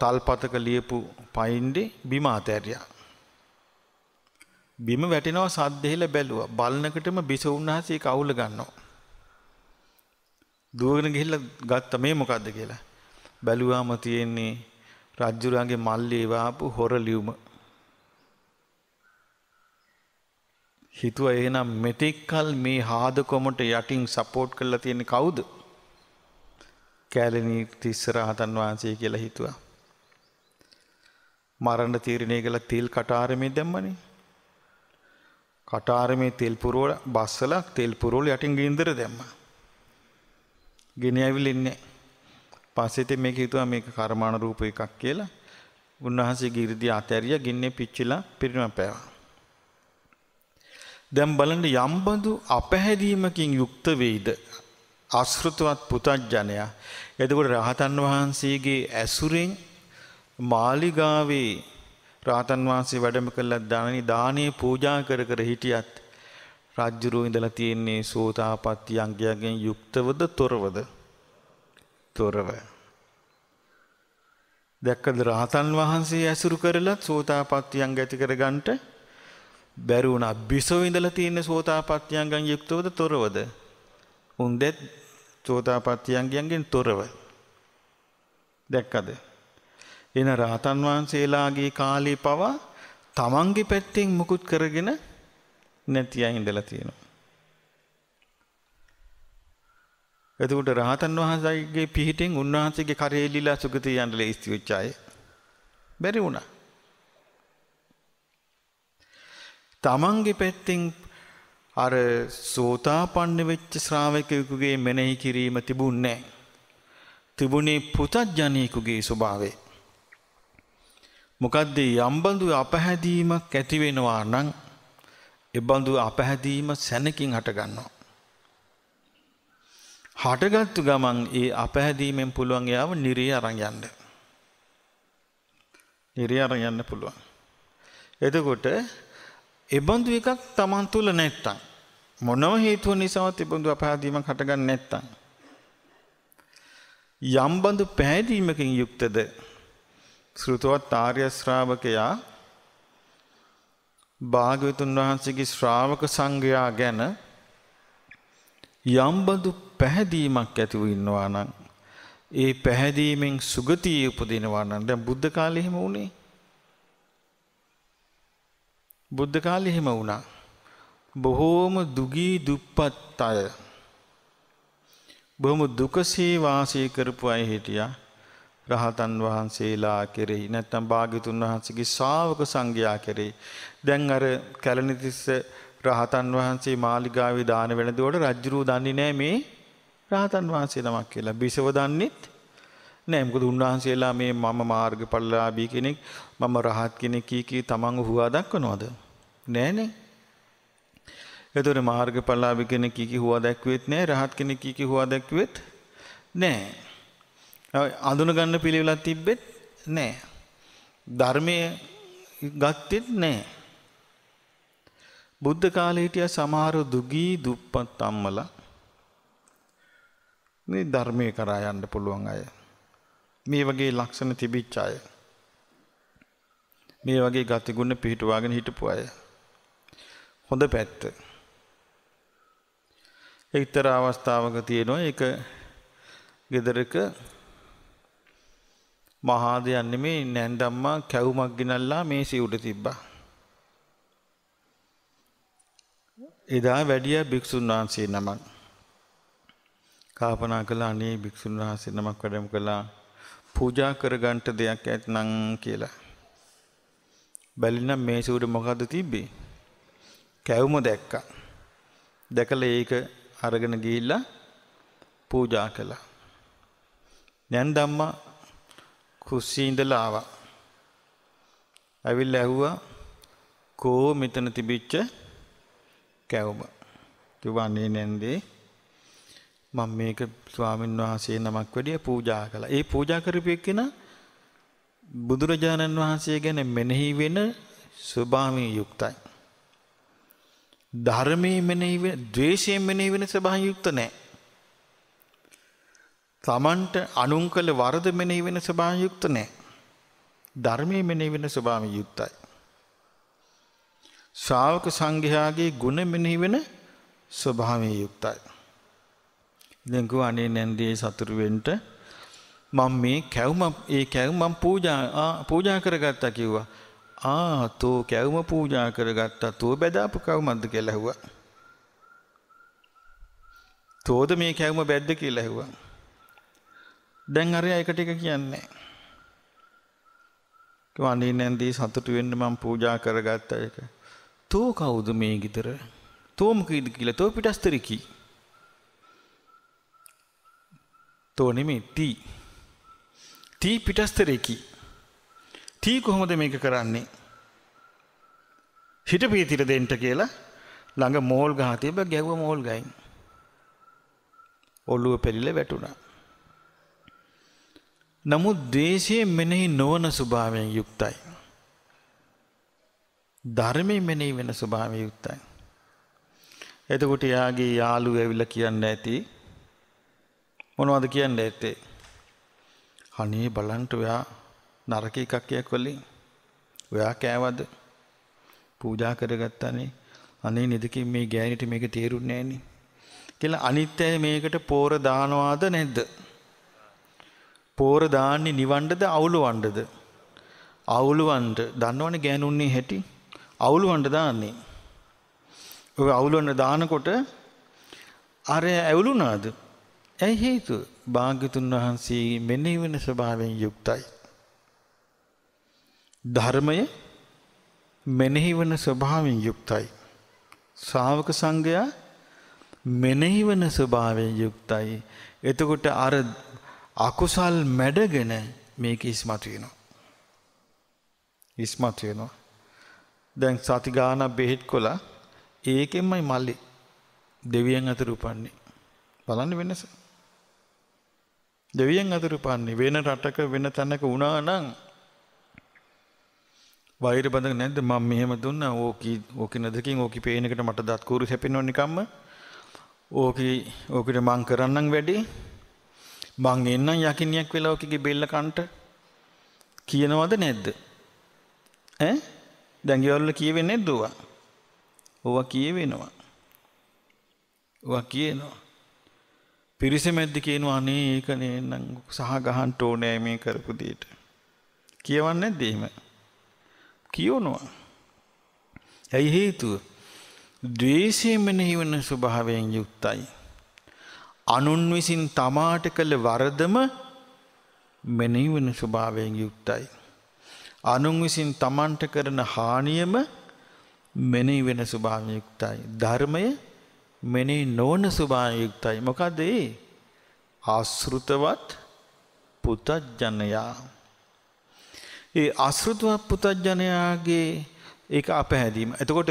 තල්පතක ලියපු පයින්ඩි බිම අතෑරියා. බිම වැටෙනවා සද්දෙහිලා බැලුවා. බලනකොටම බිස උන්වහන්සේ කවුල ගන්නවා. දුවගෙන ගිහිල්ලා ගත්ත මේ මොකද්ද කියලා. බැලුවාම තියෙන්නේ රජ්ජුරන්ගේ මල්ලේ වාපු හොර ලියුම. හිතුව එහෙනම් මෙතෙක්කල් මේ හාදකොමට යටින් සපෝට් කරලා තියෙන කවුද? කැලණි තිස්ස රහතන් වහන්සේ කියලා හිතුවා. මරණ තීරණය කළ තෙල් කටාරමේ දැම්මනේ. කටාරමේ තෙල් පුරවල බස්සලා තෙල් පුරවල යටින් ගින්දර දැම්මා. ගෙන ඇවිල්ලා ඉන්නේ පස්සේ ඉතින් මේක හිතුවා මේක කර්මාන රූප එකක් කියලා. උන්වහන්සේ ගිරිදී අතෑරිය ගින්නේ පිච්චිලා පිරිනම පෑවා. දැන් බලන්න යම්බඳු අපහැදීමකින් යුක්ත වෙයිද අශෘතවත් පුතඥයා. එතකොට රහතන් වහන්සේගේ ඇසුරෙන් මාලිගාවේ රාතන් වහන්සේ වැඩම කළා දානි දානේ පූජා කර කර හිටියත් රාජ්‍ය රෝ ඉඳලා තියෙන්නේ සෝතාපට්ටි අංගයෙන් යුක්තවද තොරවද තොරව. දැක්කද රහතන් වහන්සේ ඇසුරු කරලත් සෝතාපට්ටියන් ගැති කරගන්නට බැරි වුණා. බිසෝ ඉඳලා තියෙන සෝතාපට්ටියන්ගෙන් යුක්තවද තොරවද? උන් දෙත් සෝතාපට්ටියන්ගෙන් තොරව. දැක්කද? එන රහතන් වහන්සේලාගේ කාලේ පවා තමන්ගේ පැත්තෙන් මුකුත් කරගෙන නැති අය ඉඳලා තියෙනවා. එතකොට රහතන් වහන්සේගේ පිහිටෙන් උන්වහන්සේගේ කරේ එලිලා සුගතිය යන්න ලේස්ති වෙච්ච අය බැරි වුණා. තමන්ගේ පැත්තෙන් අර සෝතාපන්න වෙච්ච ශ්‍රාවකයෙකුගේ මෙනෙහි කිරීම තිබුණේ නැහැ. තිබුණේ පුතඥයෙකුගේ ස්වභාවය. මොකද්ද යම්බඳු අපහැදීමක් ඇති වෙනවා නම් ඒ බඳු අපහැදීම සැනකින් හට ගන්නවා. හටගත්තු ගමන් ඒ අපහැදීමෙන් පුළුවන් යාව නිරේ අරන් යන්න. නිරේ අරන් යන්න පුළුවන්. එතකොට එබඳු එකක් Taman තුල නැත්තම් මොනම හේතුව නිසාවත් එබඳු අපහැදීමක් හටගන්නේ නැත්තම් යම් බඳු පැහැදීමකින් යුක්තද ශ්‍රුතවත් ආර්ය ශ්‍රාවකයා භාග්‍යවතුන් වහන්සේගේ ශ්‍රාවක සංඝයා ගැන යම්බඳු පැහැදීමක් ඇතිව ඉන්නවා නම් ඒ පැහැදීමෙන් සුගතිය උපදිනවා නම් දැන් බුද්ධ කාලේ එහෙම වුණේ බුද්ධ කාලේ එහෙම වුණා බොහෝම දුගී දුප්පත් අය බොහොම දුකසේ වාසය කරපු අය හිටියා රහතන් වහන්සේලා කෙරෙහි නැත්නම් භාග්‍යතුන් වහන්සේගේ ශ්‍රාවක සංඝයා කෙරෙහි දැන් අර කැලණිතිස්ස රහතන් වහන්සේ මාලිගාවේ දාන වෙනදෝට රජුරු දන්නේ නැහැ මේ රාතන් වහන්සේ නමක් කියලා බිසව දන්නෙත් නෑ මොකද උන්වහන්සේලා මේ මම මාර්ගඵලලාභී කෙනෙක් මම රහත් කෙනෙක් කී කී තමන්ව හුවා දක්වනවද නෑනේ එතකොට මාර්ගඵලලාභී කෙනෙක් කී කී හුවා දැක්වෙත් නෑ රහත් කෙනෙක් කී කී හුවා දැක්වෙත් නෑ අඳුන ගන්න පිළිවෙලක් තිබ්බෙත් නෑ ධර්මයේ ගත්තෙත් නෑ බුද්ධ කාලේ හිටිය සමහර දුගී දුප්පත් අම්මලා මේ ධර්මයේ කරා යන්න පුළුවන් අය. මේ වගේ ලක්ෂණ තිබිච්ච අය. මේ වගේ ගතිගුණ පිහිටුවාගෙන හිටපු අය. හොඳ පැත්ත. එක්තරා අවස්ථාවක තියෙනවා ඒක ගෙදරක මහාදයන් නෙමේ නැන්දම්මා කැවුමක් ගෙනල්ලා මේසෙ උඩ තිබ්බා. එදා වැඩිය භික්ෂුන් වහන්සේ නමක් කල්පනා කළා අනේ භික්ෂුන් වහන්සේ නමක් වැඩම කළා පූජා කරගන්න දෙයක් ඇතනම් කියලා. බැලිනම් මේසෙ උඩ මොකද්ද තිබ්බේ? කැවුම දැක්කා. දැකලා ඒක අරගෙන ගිහිල්ලා පූජා කළා. නැන්දම්මා කුස්සියේ ඉඳලා ආවා. ඇවිල්ලා ඇහුවා කෝ මෙතන තිබිච්ච කැවුම. කිව්වා නේ නැන්දේ මම මේක ස්වාමීන් වහන්සේ නමක් වැඩිය පූජා කළා. ඒ පූජා කරපු එක්කෙනා බුදුරජාණන් වහන්සේ ගැන මෙනෙහි වෙන ස්වභාවයෙන් යුක්තයි. ධර්මයේ මෙනෙහි වෙන, ද්වේෂයෙන් මෙනෙහි වෙන ස්වභාවයෙන් යුක්ත නැහැ. තමන්ට අනුන් කළ වරද මෙනෙහි වෙන ස්වභාවයෙන් යුක්ත නැහැ. ධර්මයේ මෙනෙහි වෙන ස්වභාවයෙන් යුක්තයි. ශ්‍රාවක සංඝයාගේ ගුණ මෙනෙහි වෙන ස්වභාවයෙන් යුක්තයි. දැන් ගෝ අනේ නැන්දේ සතුරු වෙන්න මම මේ කැවුම ඒ කැවුම මම පූජා පූජා කරගත්තා කිව්වා. ආ තෝ කැවුම පූජා කරගත්තා තෝ බෙදාපු කවුමක්ද කියලා ඇහුවා. තෝද මේ කැවුම බැද්ද කියලා ඇහුවා. දැන් අරයා එක ටික කියන්නේ. කවන්නේ නැන්දී සතුටු වෙන්න මම පූජා කරගත්තා ඒක. තෝ කවුද මේ গিදර? තෝ මොකීද කියලා තෝ පිටස්තරි කි. තෝ නෙමෙයි තී. තී පිටස්තරේකි. තී කොහොමද මේක කරන්නේ? හිටපිය තිර දෙන්න කියලා ළඟ මෝල් ගහ තිබ්බ ගැව්ව මෝල් ගහින්. ඔළුව පෙළිලා වැටුණා. නමුත් දේශයේ මෙනෙහි නොවන ස්වභාවයෙන් යුක්තයි. ධර්මයේ මෙනෙහි වෙන ස්වභාවයෙන් යුක්තයි. එතකොට යාගේ යාළුව ඇවිල්ලා කියන්න ඇති මොනවද කියන්න ඇත්තේ. අනේ බලන්ට ඔයා නරක එකක් කියක් වලින් ඔයා කෑවද පූජා කරගත්තානේ අනේ නිදකින් මේ ගෑනිට මේක තේරුන්නේ නැහෙනි කියලා අනිත් අය මේකට පෝර දානවාද නැද්ද පෝර දාන්නේ නිවණ්ඩද අවුලවණ්ඩද අවුලවණ්ඩ දන්නවනේ ගෑනුන්නේ හැටි අවුලවණ්ඩ දාන්නේ ඔය අවුලවණ්ඩ දානකොට අර ඇවුලුනාද ඇයි හේතුව භාග්‍යතුන් වහන්සේ මෙනෙහි වෙන ස්වභාවයෙන් යුක්තයි. ධර්මය මෙනෙහි වෙන ස්වභාවයෙන් යුක්තයි. ශ්‍රාවක සංඝයා මෙනෙහි වෙන ස්වභාවයෙන් යුක්තයි. එතකොට අර අකුසල් මැඩගෙන මේක ඉස්මතු වෙනවා. ඉස්මතු වෙනවා. දැන් සති ගාන බෙහෙත් කොලා ඒකෙන්මයි මල්ලි දෙවියන් අතර උපන්නේ. බලන්න වෙනස. දෙවියන් අතර උපන්නේ වෙන රටක වෙන තැනක වුණා නම් වෛර බඳක නැද්ද මම මෙහෙම දුන්නා ඕකි ඕකි නදකින් ඕකි පේන එකට මට දත් කූරු හැපෙනව නිකම්ම ඕකි ඕකිට මං කරන්නම් වැඩි මං එන්නම් යකිනියක් වෙලා ඕකගේ බෙල්ල කන්ට කියනවද නැද්ද ඈ දැන් ගෙවල්ල කියවෙන්නේ නැද්ද ඕවා ඕවා කියවෙනවා ඕවා කියනවා පිරිසමැද්දි කියනවා අනේ ඒක නේනම් සහ ගහන්න ඕනේ මේ කරපු දෙයට. කියවන්නේ නැද්ද එහෙම? කියවනවා. ඇයි හේතුව? ද්වේෂයෙන් මෙනෙහිවන ස්වභාවයෙන් යුක්තයි. අනුන් විසින් තමාට කළ වරදම මෙනෙහිවන ස්වභාවයෙන් යුක්තයි. අනුන් විසින් තමන්ට කරන හානියම මෙනෙහි වෙන ස්වභාවයෙන් යුක්තයි. ධර්මය මෙනෙහි නොවන ස්වභාවයෙන් යුක්තයි. මොකද ඒ? ආශෘතවත් පුතඥයා. ඒ ආශෘතවත් පුතඥයාගේ ඒක අපහැදීම. එතකොට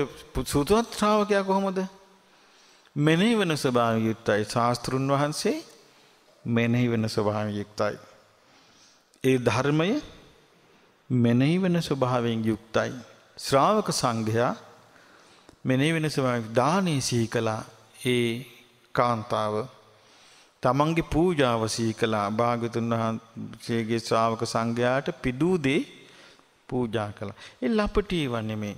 සූතවත් ශ්‍රාවකයා කොහොමද? මෙනෙහි වෙන ස්වභාවයෙන් යුක්තයි. ශාස්ත්‍රුන් වහන්සේ මෙනෙහි වෙන ස්වභාවයෙන් යුක්තයි. ඒ ධර්මය මෙනෙහි වෙන ස්වභාවයෙන් යුක්තයි. ශ්‍රාවක සංඝයා මෙනෙහි වෙන ස්වභාවයෙන් දානේ සිහි කළා. ඒ කාන්තාව තමන්ගේ පූජාව සීකලා භාගතුන් වහන්සේගේ ශ්‍රාවක සංඝයාට පිදූ දේ පූජා කළා. ඒ ලපටි වන්නේ මේ.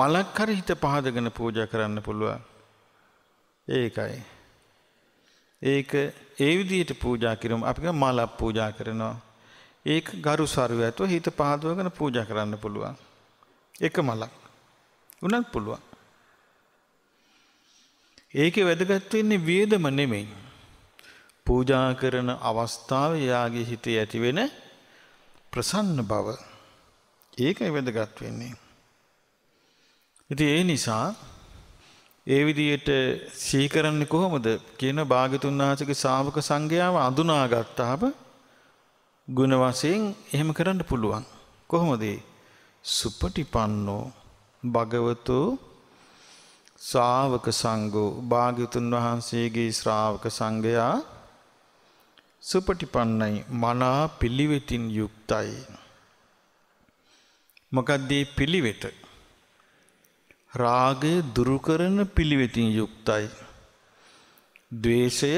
මලක් කර හිත පහදගෙන පූජා කරන්න පුළුවන්. ඒකයි. ඒක ඒ විදිහට පූජා කිරීම අපි කියන මලක් පූජා කරනවා. ඒක ගරු සරුව ඇතුව හිත පහදවගෙන පූජා කරන්න පුළුවන්. එක මලක්. උනත් පුළුවන්. ඒකේ වැදගත් වෙන්නේ වේදම නෙමෙයි. පූජා කරන අවස්ථාවේ යාගේ හිතේ ඇතිවෙන ප්‍රසන්න බව. ඒකයි වැදගත් වෙන්නේ. ඉතින් ඒ නිසා ඒ විදිහට සීකරන්නේ කොහොමද කියන භාග්‍යතුන් වහන්සේගේ ශ්‍රාවක සංඝයාව අඳුනාගත්තාම ಗುಣ වශයෙන් එහෙම කරන්න පුළුවන්. කොහොමද? සුපටිපන්නෝ භගවතෝ ශ්‍රාවක සංඝෝ භාග්‍යතුන් වහන්සේගේ ශ්‍රාවක සංඝයා සුපටිපන්නයි මනා පිළිවෙතින් යුක්තයි. මොකක්ද පිළිවෙත? රාගය දුරු කරන පිළිවෙතින් යුක්තයි. ද්වේෂය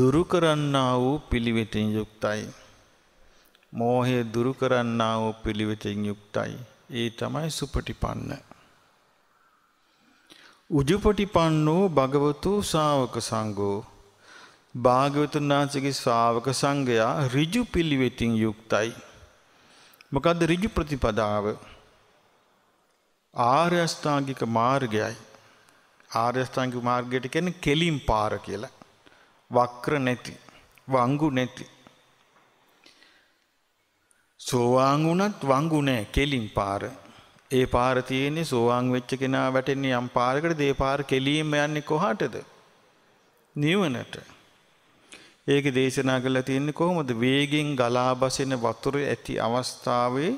දුරු කරන්නා වූ පිළිවෙතින් යුක්තයි. මෝහය දුරු කරන්නා වූ පිළිවෙතින් යුක්තයි. ඒ තමයි සුපටිපන්න. උජුපටිපන්නෝ භගවතු ශාවක සංඝෝ භාග්‍යවතුන් වහන්සේගේ ශ්‍රාවක සංඝයා ඍජු පිළිවෙතින් යුක්තයි. මොකද්ද ඍජු ප්‍රතිපදාව? ආර්ය අෂ්ටාංගික මාර්ගයයි. ආර්ය අෂ්ටාංගික මාර්ගයට කියන්නේ කෙලින් පාර කියලා. වක්‍ර නැති, වංගු නැති. සෝවාන් වුණත් වංගු නැහැ කෙලින් පාරයි. ඒ පාර තියෙන්නේ සෝවාන් වෙච්ච කෙනා වැටෙන්නේ යම් පාරකට දේ පාර කෙලීම යන්නේ කොහාටද? නිවනට. ඒක දේශනා කරලා තියෙන්නේ කොහොමද? වේගෙන් ගලා බසින වතුර ඇති අවස්ථාවේ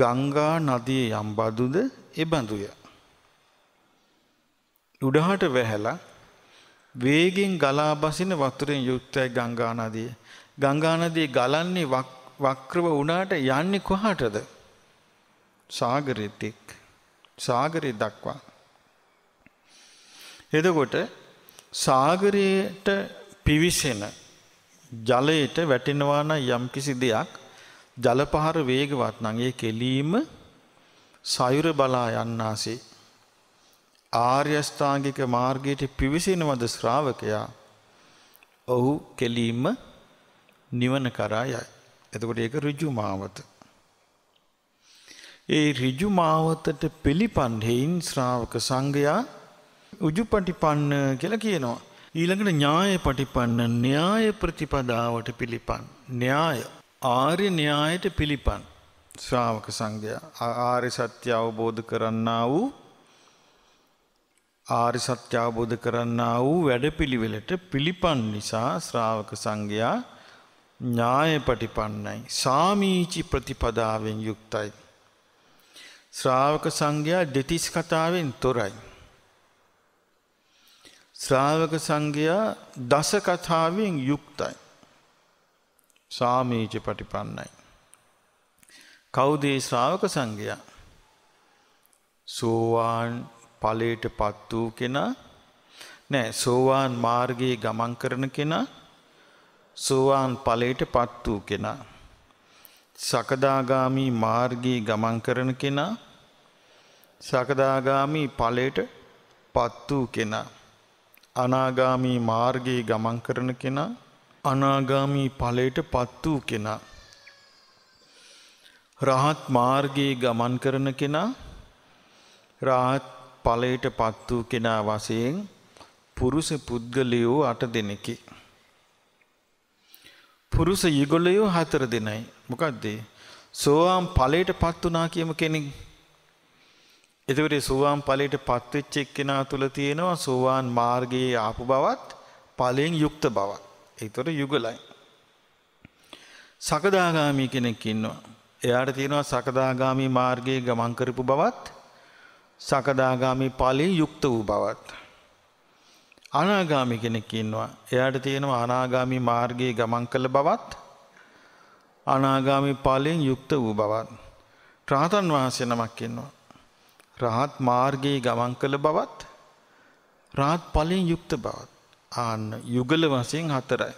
ගංගා නදියේ යම් බඳුද ඒ බඳුය. උඩහාට වැහැලා වේගෙන් ගලා බසින වතුරෙන් යුක්තයි ගංගා නදිය. ගංගා නදිය ගලන්නේ වක්‍රව වුණාට යන්නේ කොහාටද? සාගරෙතෙක් සාගරය දක්වා. එදකොට සාගරයට පිවිසෙන ජලයට වැටෙනවාන යම් කිසි දෙයක් ජලපහර වේගවත් නගේ කෙලීම සයුර බලා යන්නාසේ. ආර්යස්ථාගික මාර්ගයට පිවිසෙනවද ශ්‍රාවකයා ඔහු කෙලීම නිවන කරා යයි. එතකොට ඒක ඍජු මාවත. ඒ ඍජු මාවතට පිළිපන් හේයින් ශ්‍රාවක සංඝයා උජුපටිපන්න කියලා කියනවා. ඊළඟට ඥාය පටිපන්න න්‍යාය ප්‍රතිපදාවට පිළිපන්. න්‍යාය ආර්ය න්‍යායට පිළිපන් ශ්‍රාවක සංඝයා ආර්ය සත්‍ය අවබෝධ කරන්නා වූ ආර්ය සත්‍ය අවබෝධ කරන්නා වූ වැඩපිළිවෙලට පිළිපන් නිසා ශ්‍රාවක සංඝයා ඥාය පටිපන්නයි සාමීචි ප්‍රතිපදාවෙන් යුක්තයි ශ්‍රාවක සංඝයා දෙතිස් කතාවෙන් තොරයි. ශ්‍රාවක සංඝයා දස කතාවෙන් යුක්තයි. සාමීච පටිපන්නයි. කෞදේ ශ්‍රාවක සංඝයා සෝවාන් ඵලයට පත් වූ කෙනා නෑ සෝවාන් මාර්ගයේ ගමන් කරන කෙනා සෝවාන් ඵලයට පත් වූ කෙනා සකදාගාමී මාර්ගයේ ගමන් කරන කෙනා සකදාගාමී ඵලයට පත් වූ කෙනා අනාගාමී මාර්ගයේ ගමන් කරන කෙනා අනාගාමී ඵලයට පත් වූ කෙනා රහත් මාර්ගයේ ගමන් කරන කෙනා රහත් ඵලයට පත් වූ කෙනා වශයෙන් පුරුෂ පුද්ගලයෝ 8 දෙනෙකි පුරුෂ යුගලයෝ හතර දෙනයි. මොකක්ද? සෝවාන් ඵලයට පත් වුණා කියම කෙනෙක්. එතකොට සෝවාන් ඵලයට පත් වෙච්ච එක්කෙනා තුල තියෙනවා සෝවාන් මාර්ගයේ ආපු බවත් ඵලයෙන් යුක්ත බවත්. ඒතර යුගලයි. සකදාගාමී කෙනෙක් ඉන්නවා. එයාට තියෙනවා සකදාගාමී මාර්ගයේ ගමන් කරපු බවත් සකදාගාමී ඵලයෙන් යුක්ත වූ බවත්. අනාගාමි කෙනෙක් ඉන්නවා. එයාට තියෙනවා අනාගාමි මාර්ගයේ ගමන් කළ බවත් අනාගාමි ඵලයෙන් යුක්ත වූ බවත්. රහතන් වහන්සේ නමක් ඉන්නවා. රහත් මාර්ගයේ ගමන් කළ බවත් රහත් ඵලයෙන් යුක්ත බවත්. ආන්න යුගල වශයෙන් හතරයි.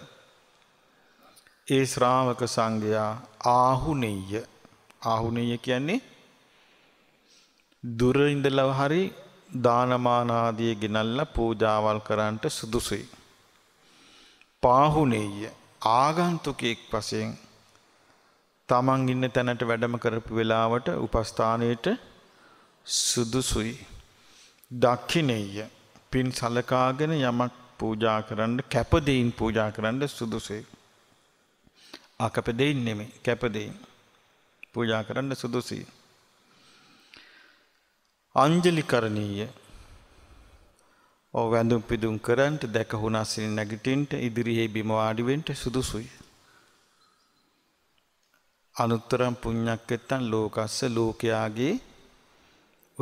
ඒ ශ්‍රාවක සංඝයා ආහුණෙය්‍ය ආහුණෙය්‍ය කියන්නේ දුර ඉඳලා හරි දානමාන ආදී ගෙනල්ලා පූජාවල් කරන්නට සුදුසුයි. පාහුනේය ආගන්තුකෙක් වශයෙන් තමන් ඉන්න තැනට වැඩම කරපු වෙලාවට උපස්ථානයේට සුදුසුයි. දක්ෂිනේය පින් සලකාගෙන යමක් පූජා කරන්න කැපදෙයින් පූජා කරන්න සුදුසුයි. අකපදෙයින් නෙමෙයි කැපදෙයින් පූජා කරන්න සුදුසුයි. අංජලි කරණීය ඕ වැඳුම් පිදුම් කරන්ට දැක හුණස්සිනි නැගිටින්ට ඉදිරියේ බිම වාඩිවෙන්ට සුදුසුයි. අනුත්තරම් පුං්ඥක් එත්තන් ලෝකස්ස ලෝකයාගේ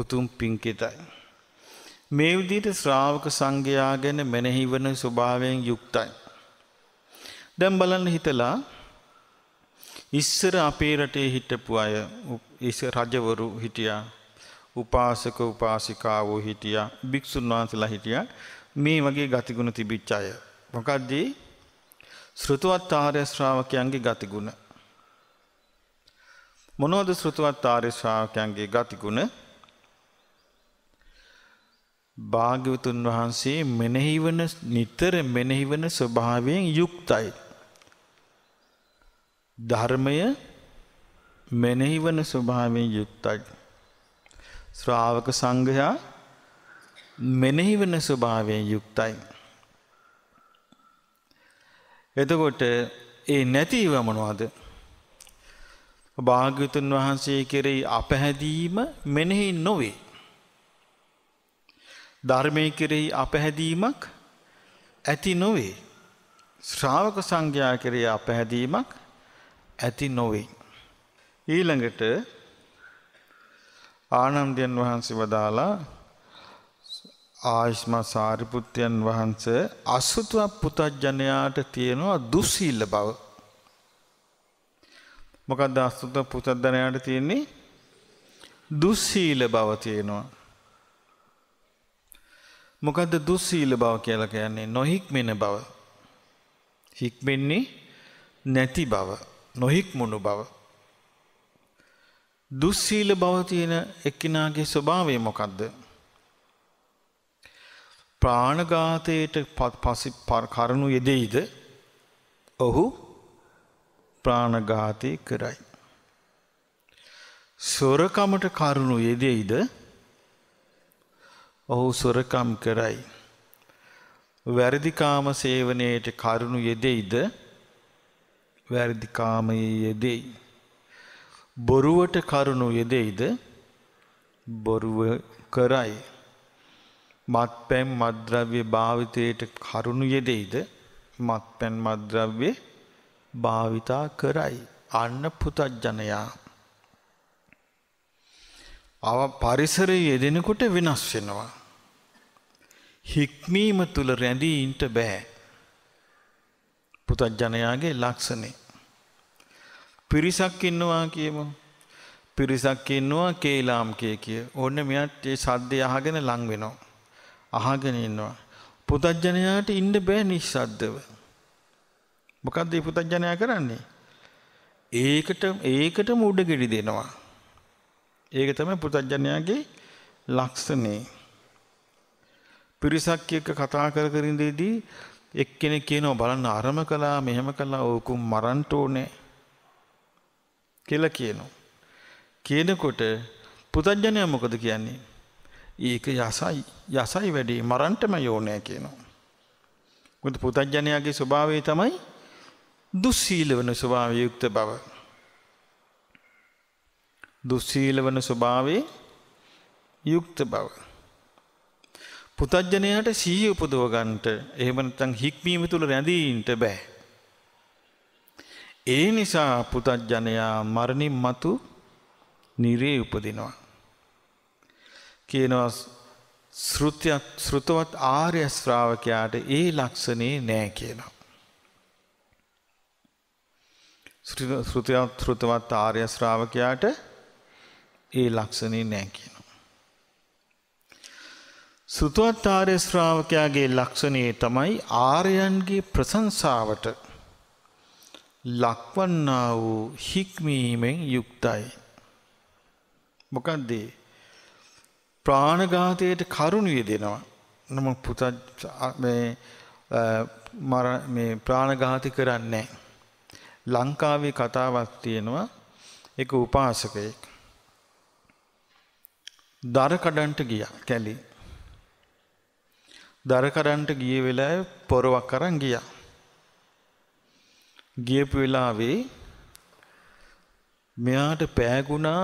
උතුම් පින්කෙතයි. මේ විදිට ශ්‍රාවක සංඝයා ගැන මෙනෙහිවන ස්වභාවයෙන් යුක්තයි. දැම් බලන්න හිතලා ඉස්සර අපේ රටේ හිටපු අය රජවරු හිටියා උපාසක උපාසිකාවෝ හිටිය භික්‍ෂුන් වහන්සලා හිටිය මේ වගේ ගතිගුණ තිබිච්චාය. මොකක්දී ශෘතුවත් ආරය ශ්‍රාවකයන්ගේ ගතිගුණ. මොනෝද ශෘතුවත් ආරය ශ්‍රාවකයන්ගේ ගතිගුණ භාග්‍යවතුන් වහන්සේ මෙනෙහිවන නිතර මෙනෙහිවන ස්වභාවයෙන් යුක්තයි. ධර්මය මෙනෙහිවන ස්වභාවයෙන් යුක්තයි. ශ්‍රාවක සංඝයා මෙනෙහි වෙන ස්වභාවයෙන් යුක්තයි. එතකොට ඒ නැතිව මොනවද? භාග්‍යතුන් වහන්සේ කෙරෙහි අපහැදීම මෙනෙහි නොවේ. ධර්මයේ කෙරෙහි අපහැදීමක් ඇති නොවේ. ශ්‍රාවක සංඝයා කෙරෙහි අපහැදීමක් ඇති නොවේ. ඊළඟට ආනන්දයන් වහන්සේ වදාලා ආයස්මා සාරිපුත්යන් වහන්සේ අසුතුව පුතඥයාට තියෙනවා දුස්සීල බව. මොකක්ද අසුතුව පුතඥයාට තියෙන්නේ? දුස්සීල බව තියෙනවා. මොකද්ද දුස්සීල බව කියලා කියන්නේ? නොහික්මෙන බව. හික්මෙන්නේ නැති බව, නොහික්මුණු බව. දුස්සීල බව තියෙන එක්කිනාගේ ස්වභාවය මොකද්ද? ප්‍රාණඝාතයට පසි කරුණු යෙදෙයිද? ඔහු ප්‍රාණඝාතේ කරයි. සොරකමට කරුණු යෙදෙයිද? ඔහු සොරකම් කරයි. වැරදිකාම සේවනයේට කරුණු යෙදෙයිද? වැරදිකාමයේ යෙදෙයි. බොරුවට කරුණු යෙදෙයිද බොරුව කරයි. මත්පැන් මද්‍රව්‍ය භාවිතයට කරුණු යෙදෙයිද මත්පැන් මද්‍රව්‍ය භාවිතා කරයි. අන්න පුතජ්ජනයා. අව පරිසරය යෙදෙනකොට වෙනස් වෙනවා. හික්මීම තුළ රැඳී ඉන්ට බෑ. පුතජ්ජනයාගේ ලක්ෂණේ. පිරිසක් ඉන්නවා කියමු. පිරිසක් ඉන්නවා කේලාම් කිය කිය. ඕන්න මෙයාට ඒ සද්දය අහගෙන ලං වෙනවා. අහගෙන ඉන්නවා. පුතජනයාට ඉන්න බෑ නිස්සද්දව. මොකද්ද මේ පුතජනයා කරන්නේ? ඒකට ඒකටම උඩ ගෙඩි දෙනවා. ඒක තමයි පුතජනයාගේ ලක්ෂණේ. පිරිසක් එක්ක කතා කර කර ඉඳීදී එක්කෙනෙක් කියනවා බලන්න අරම කළා මෙහෙම කළා ඕකුම් මරන්න ඕනේ කියලා කියනවා. කියනකොට පුතඥය මොකද කියන්නේ? ඒක යසයි යසයි වැඩි මරන්ටම යෝනෑ කියනවා. මොකද පුතඥයාගේ ස්වභාවය තමයි දුස්සීල වෙන ස්වභාවය යුක්ත බව. දුස්සීල වෙන ස්වභාවයේ යුක්ත බව. පුතඥයාට සීය උපදව ගන්නට එහෙම නැත්නම් හික්මීම තුල රැඳී ඉන්න බෑ. ඒ නිසා පුතජ්ජනයා මරණින් මතු නිරේ උපදිනවා. කියනවා සෘතියක් සෘතවත් ආර්ය ශ්‍රාවකයාට ඒ ලක්ෂණේ නෑ කියලා. සෘතියක් සෘතවත් ආර්ය ශ්‍රාවකයාට ඒ ලක්ෂණේ නෑ කියනවා. සෘතවත් ආර්ය ශ්‍රාවකයාගේ ලක්ෂණේ තමයි ආර්යයන්ගේ ප්‍රශංසාවට ලක්වන්නා වූ හික්මීමෙන් යුක්තයි. මොකක්දේ. ප්‍රාණඝාතයට කරුණුය දෙනවා. නම පුත ප්‍රාණඝාති කරන්නේ. ලංකාවේ කතාවක් තියෙනවා එක උපාසකයෙක්. දරකඩන්ට ගිය කැලි. දරකඩන්ට ගිය වෙලාව පොරවක් කරන් ගියා. ගියපු වෙලාවේ මෙයාට පෑගුණා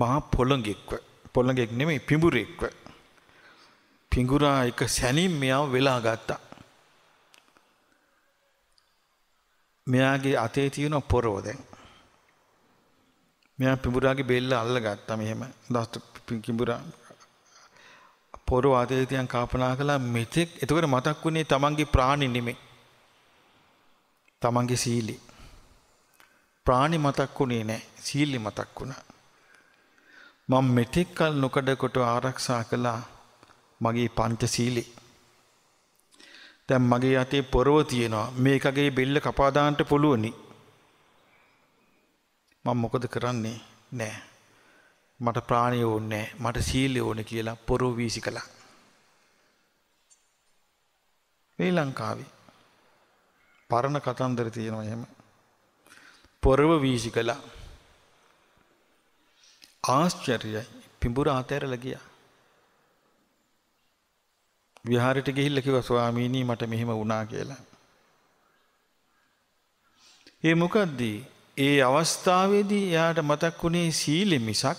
මහා පොළඟෙක්ව. පොළඟෙක් නෙමෙයි පිඹුරෙක්ව. පිඟුරා එක සැනින් මෙයාව වෙලා ගත්තා. මෙයාගේ අතේ තියෙන පොරව දැන්. මෙයා පිඹුරාගේ බෙල්ල අල්ලගත්තා මෙහෙම. දස්ත පිඹුරා පොරව අතේ තියන් කල්පනා කළා මෙතෙක්. එතකොට මතක් වුණේ Tamanගේ ප්‍රාණි නෙමෙයි. තමන්ගේ සීලි. ප්‍රාණි මතක් වුණේ නැහැ. සීලි මතක් වුණා. මම මෙතෙක් කල නොකඩ කොට ආරක්ෂා කළා මගේ පංච සීලි. දැන් මගේ අතේ පොරව තියෙනවා. මේකගේ බෙල්ල කපා දාන්න පුළුවනි. මම මොකද කරන්නේ? නෑ. මට ප්‍රාණය ඕනේ මට සීලය ඕනේ කියලා පොරෝ වීසි කළා. මේ ලංකාවේ පරණ කතන්දර තියෙනවා එහෙම. පොරව වීසි කළා. ආශ්චර්යයි. පිඹුර අතහැරලා ගියා. විහාරයට ගිහිල්ලා කිව්වා ස්වාමීනි මට මෙහෙම වුණා කියලා. ඒ මොකද්ද? ඒ අවස්ථාවේදී එයාට මතක් වුණේ සීලෙ මිසක්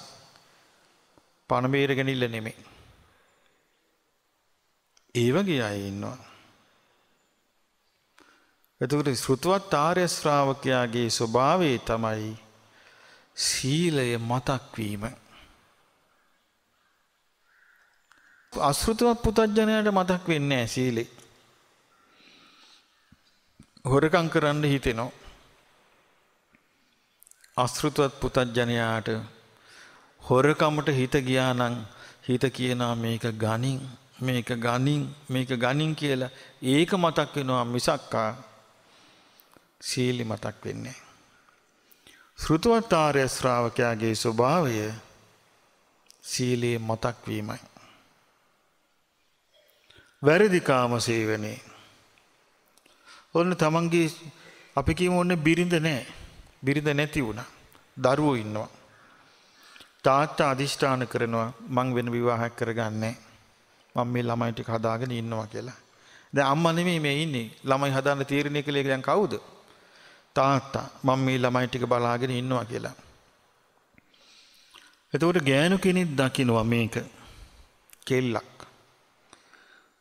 පණ බේරගෙන ඉල්ල නෙමෙයි. ඒ වගේ අය ඉන්නවා. එතකට ශෘතුවත් ආර්ය ශ්‍රාවකයාගේ ස්වභාවේ තමයි සීලය මතක්වීම. අශෘතුවත් පුතජ්ජනයට මතක් වෙන්නේ සීලේ. හොරකං කරන්න හිතෙනවා. අශෘතුවත් පුතජ්ජනයාට හොරකමට හිත ගියා නම් හිත කියනා මේක ගනින් මේක ගනින් මේක ගනින් කියලා ඒක මතක් වෙනවා මිසක්කා සීලි මතක් වෙන්නේ. ෘතුවත්තාරය ශ්‍රාවකයාගේ ස්වභාවය සීලයේ මතක් වීමයි. වැරදිකාම සේවනේ. ඔන්න තමන්ගේ අපි කියමු ඔන්න බිරිඳ නැහැ. බිරිඳ නැති වුණා. දරුවෝ ඉන්නවා. තාත්තා අදිෂ්ඨාන කරනවා මං වෙන විවාහයක් කරගන්නේ මම මේ ළමයි ටික හදාගෙන ඉන්නවා කියලා. දැන් අම්මා නෙමෙයි මේ ඉන්නේ. ළමයි හදාන්න තීරණය කළේ දැන් කවුද? තාත්තා මං මේ ළමයි ටික බලාගෙන ඉන්නවා කියලා. එතකොට ගෑනු කෙනෙක් දකිනවා මේක කෙල්ලක්.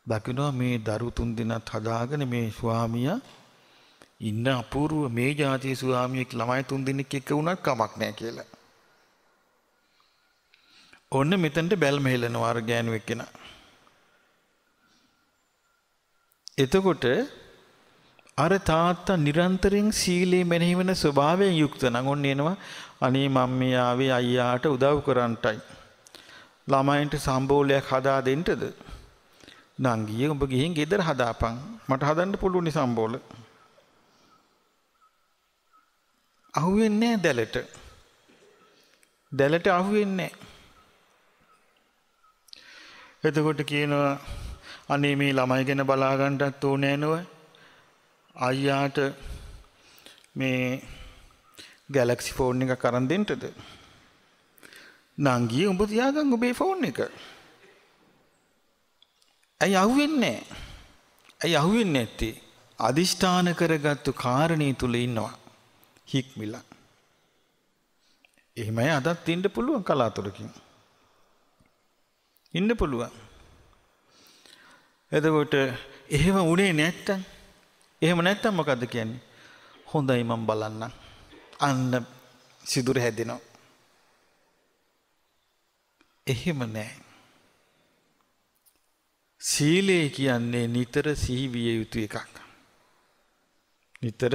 දකිනවා මේ දරු තුන් දෙනාත් හදාගෙන මේ ස්වාමියා ඉන්න අපූර්ව මේ જાතියේ ස්වාමියෙක් ළමයි තුන් දෙනෙක් එක්ක වුණත් කමක් නැහැ කියලා. ඔන්න මෙතනට බැල්ම හෙලනවා අර ගෑනුවෙක් කෙනා. එතකොට අර තාත්තා නිරන්තරයෙන් සීලේ මෙනෙහි වෙන ස්වභාවයෙන් යුක්ත නම් ඔන්න එනවා අනේ මම මේ ආවේ අයියාට උදව් කරන්නටයි. ළමයින්ට සම්බෝලයක් හදා දෙන්නද? නංගිය උඹ ගිහින් ගෙදර හදාපන්. මට හදන්න පුළුවන් සම්බෝල. අහුවෙන්නේ නැහැ දැලට. දැලට අහුවෙන්නේ නැහැ. එතකොට කියනවා අනේ මේ ළමයි ගැන බලා ගන්නටත් ඕනේ නෑ අයියාට මේ ගැලක්සි ෆෝන් එක කරන් දෙන්නද? නංගී උඹ තියාගන්න ඔබේ ෆෝන් එක. ඇයි අහුවෙන්නේ නැහැ? ඇයි අහුවෙන්නේ නැත්තේ? අදිෂ්ඨාන කරගත්තු කාරණේ තුල ඉන්නවා. හික්මිල. එහෙමයි අදත් ඉන්න පුළුවන් කලාතුරකින්. ඉන්න පුළුවන්. එතකොට එහෙම උනේ නැත්තම් එහෙම නැත්තම් මොකද්ද කියන්නේ? හොඳයි මම බලන්නම්. අන්න සිදුර හැදෙනවා. එහෙම නෑ. සීලය කියන්නේ නිතර සිහිවිය යුතු එකක්. නිතර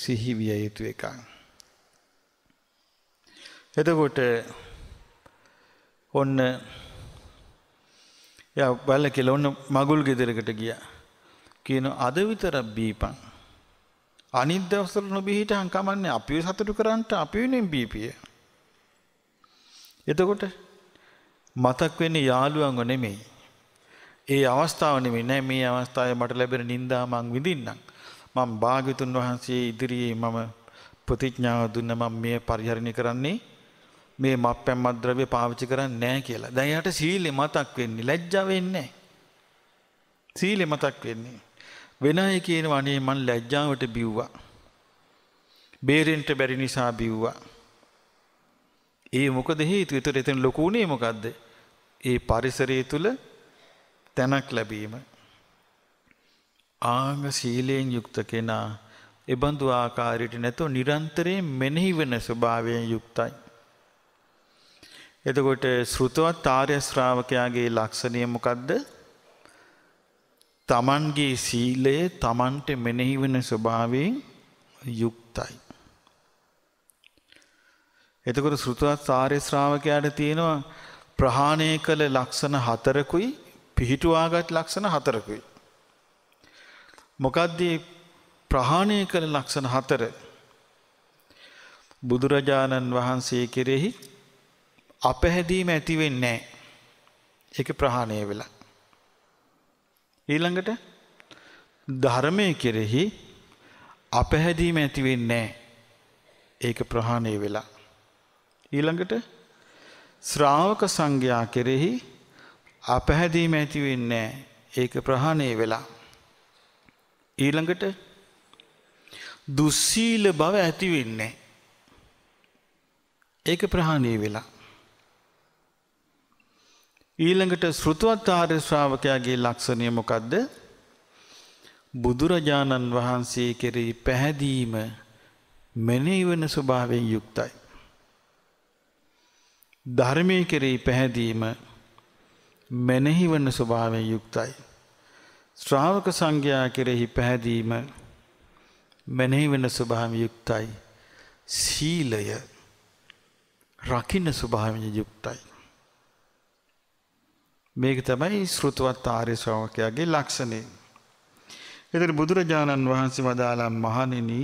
සිහිවිය යුතු එකක්. එතකොට ඔන්න ය බල්ල කියලා ඔන්න මගුල් ගෙදරකට ගියා. කියන අද විතර බීපන්. අනිත් දවස්වල නොබීහිටන් කමන්නේ අපිව සතුටු කරන්නට අපි වෙනින් බීපිය. එතකොට මතක් වෙන්නේ යාළුවන්ව නෙමෙයි. ඒ අවස්ථාව නෙමෙයි නෑ මේ අවස්ථාවේ මට ලැබෙන නිന്ദා මං විඳින්නම්. මම භාග්‍යතුන් වහන්සේ ඉදිරියේ මම ප්‍රතිඥාව දුන්න මම මේ පරිහරණය කරන්නේ මේ මත්පැන් මත්ද්‍රව්‍ය පාවිච්චි කරන්නේ නැහැ කියලා. දැන් යාට සීලෙ මතක් වෙන්නේ ලැජ්ජා වෙන්නේ නැහැ. සීලෙ මතක් වෙන්නේ. වෙන අය කියනවා අනේ මං ලැජ්ජාවට බිව්වා. බේරෙන්ට බැරි නිසා බිව්වා. ඒ මොකද හේතුව? ඒතර එතන ලොකු උනේ මොකද්ද? ඒ පරිසරය තුල තැනක් ලැබීම. ආංග සීලයෙන් යුක්ත කෙනා එබඳු ආකාරයට නැතෝ නිරන්තරයෙන් මෙනෙහි වෙන ස්වභාවයෙන් යුක්තයි. එතකොට ශ්‍රුතවත් ආර්ය ශ්‍රාවකයාගේ ලක්ෂණය මොකද්ද? තමන්ගේ සීලය තමන්ට මෙනෙහි වෙන ස්වභාවයෙන් යුක්තයි. එතකොට සෘතුවත් ආර්ය ශ්‍රාවකයාට තියෙනවා ප්‍රහාණය කළ ලක්ෂණ හතරකුයි පිහිටුවාගත් ලක්ෂණ හතරකුයි. මොකද්ද ප්‍රහාණය කළ ලක්ෂණ හතර? බුදුරජාණන් වහන්සේ කෙරෙහි අපැහැදීම ඇති වෙන්නේ නැහැ. ඒක ප්‍රහාණය වෙලා. ඊළඟට ධර්මය කෙරෙහි අපහැදීම ඇතිවෙන්නේ ඒක ප්‍රහාණය වෙලා. ඊළඟට ශ්‍රාවක සංඝයා කෙරෙහි අපහැදීම ඇතිවෙන්නේ ඒක ප්‍රහාණය වෙලා. ඊළඟට දුස්සීල බව ඇතිවෙන්නේ. ඒක ප්‍රහාණය වෙලා. ඊළඟට ශෘතුවත් ආර්ය ශ්‍රාවකයාගේ ලක්ෂණය මොකක්ද? බුදුරජාණන් වහන්සේ කෙරෙහි පැහැදීම මෙනෙහි වෙන ස්වභාවයෙන් යුක්තයි. ධර්මයේ කෙරෙහි පැහැදීම මෙනෙහි වෙන ස්වභාවයෙන් යුක්තයි. ශ්‍රාවක සංඝයා කෙරෙහි පැහැදීම මෙනෙහි වෙන ස්වභාවයෙන් යුක්තයි. සීලය රකින්න ස්වභාවයෙන් යුක්තයි. මේක තමයි ශෘතවත් ආර්ය ශ්‍රාවකයාගේ ලක්ෂණය. එතකොට බුදුරජාණන් වහන්සේ වදාළා මහණෙනි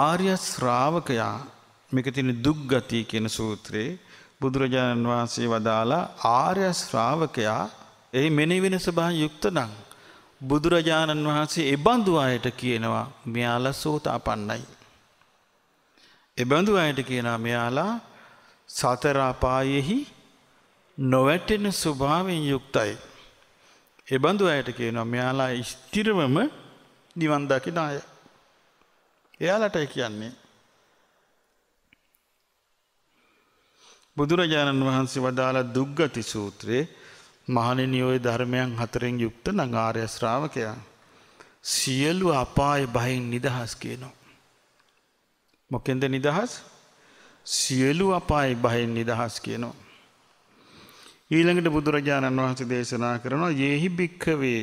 ආර්ය ශ්‍රාවකයා මේක තියෙන දුක්ගති කියන සූත්‍රේ බුදුරජාණන් වහන්සේ වදාලා ආර්ය ශ්‍රාවකයා එහි මෙනෙවින ස්වභාවය යුක්ත නම් බුදුරජාණන් වහන්සේ එබඳු අයට කියනවා මෙයාලා සෝතාපන්නයි. එබඳු අයට කියනවා මෙයාලා සතර අපායෙහි නොවැටෙන ස්වභාවයෙන් යුක්තයි. එබඳු අයට කියනවා මෙයාලා ස්ථිරවම නිවන් දකින අය. එයාලටයි කියන්නේ. බුදුරජාණන් වහන්සේ වදාළ දුග්ගති සූත්‍රයේ මහණෙනි ඔය ධර්මයන් හතරෙන් යුක්ත නම් ආර්ය ශ්‍රාවකයා සියලු අපාය බයෙන් නිදහස් කියනවා. මොකෙන්ද නිදහස්? සියලු අපාය බයෙන් නිදහස් කියනවා. ඊළඟට බුදුරජාණන් වහන්සේ දේශනා කරනවා යෙහි භික්ඛවේ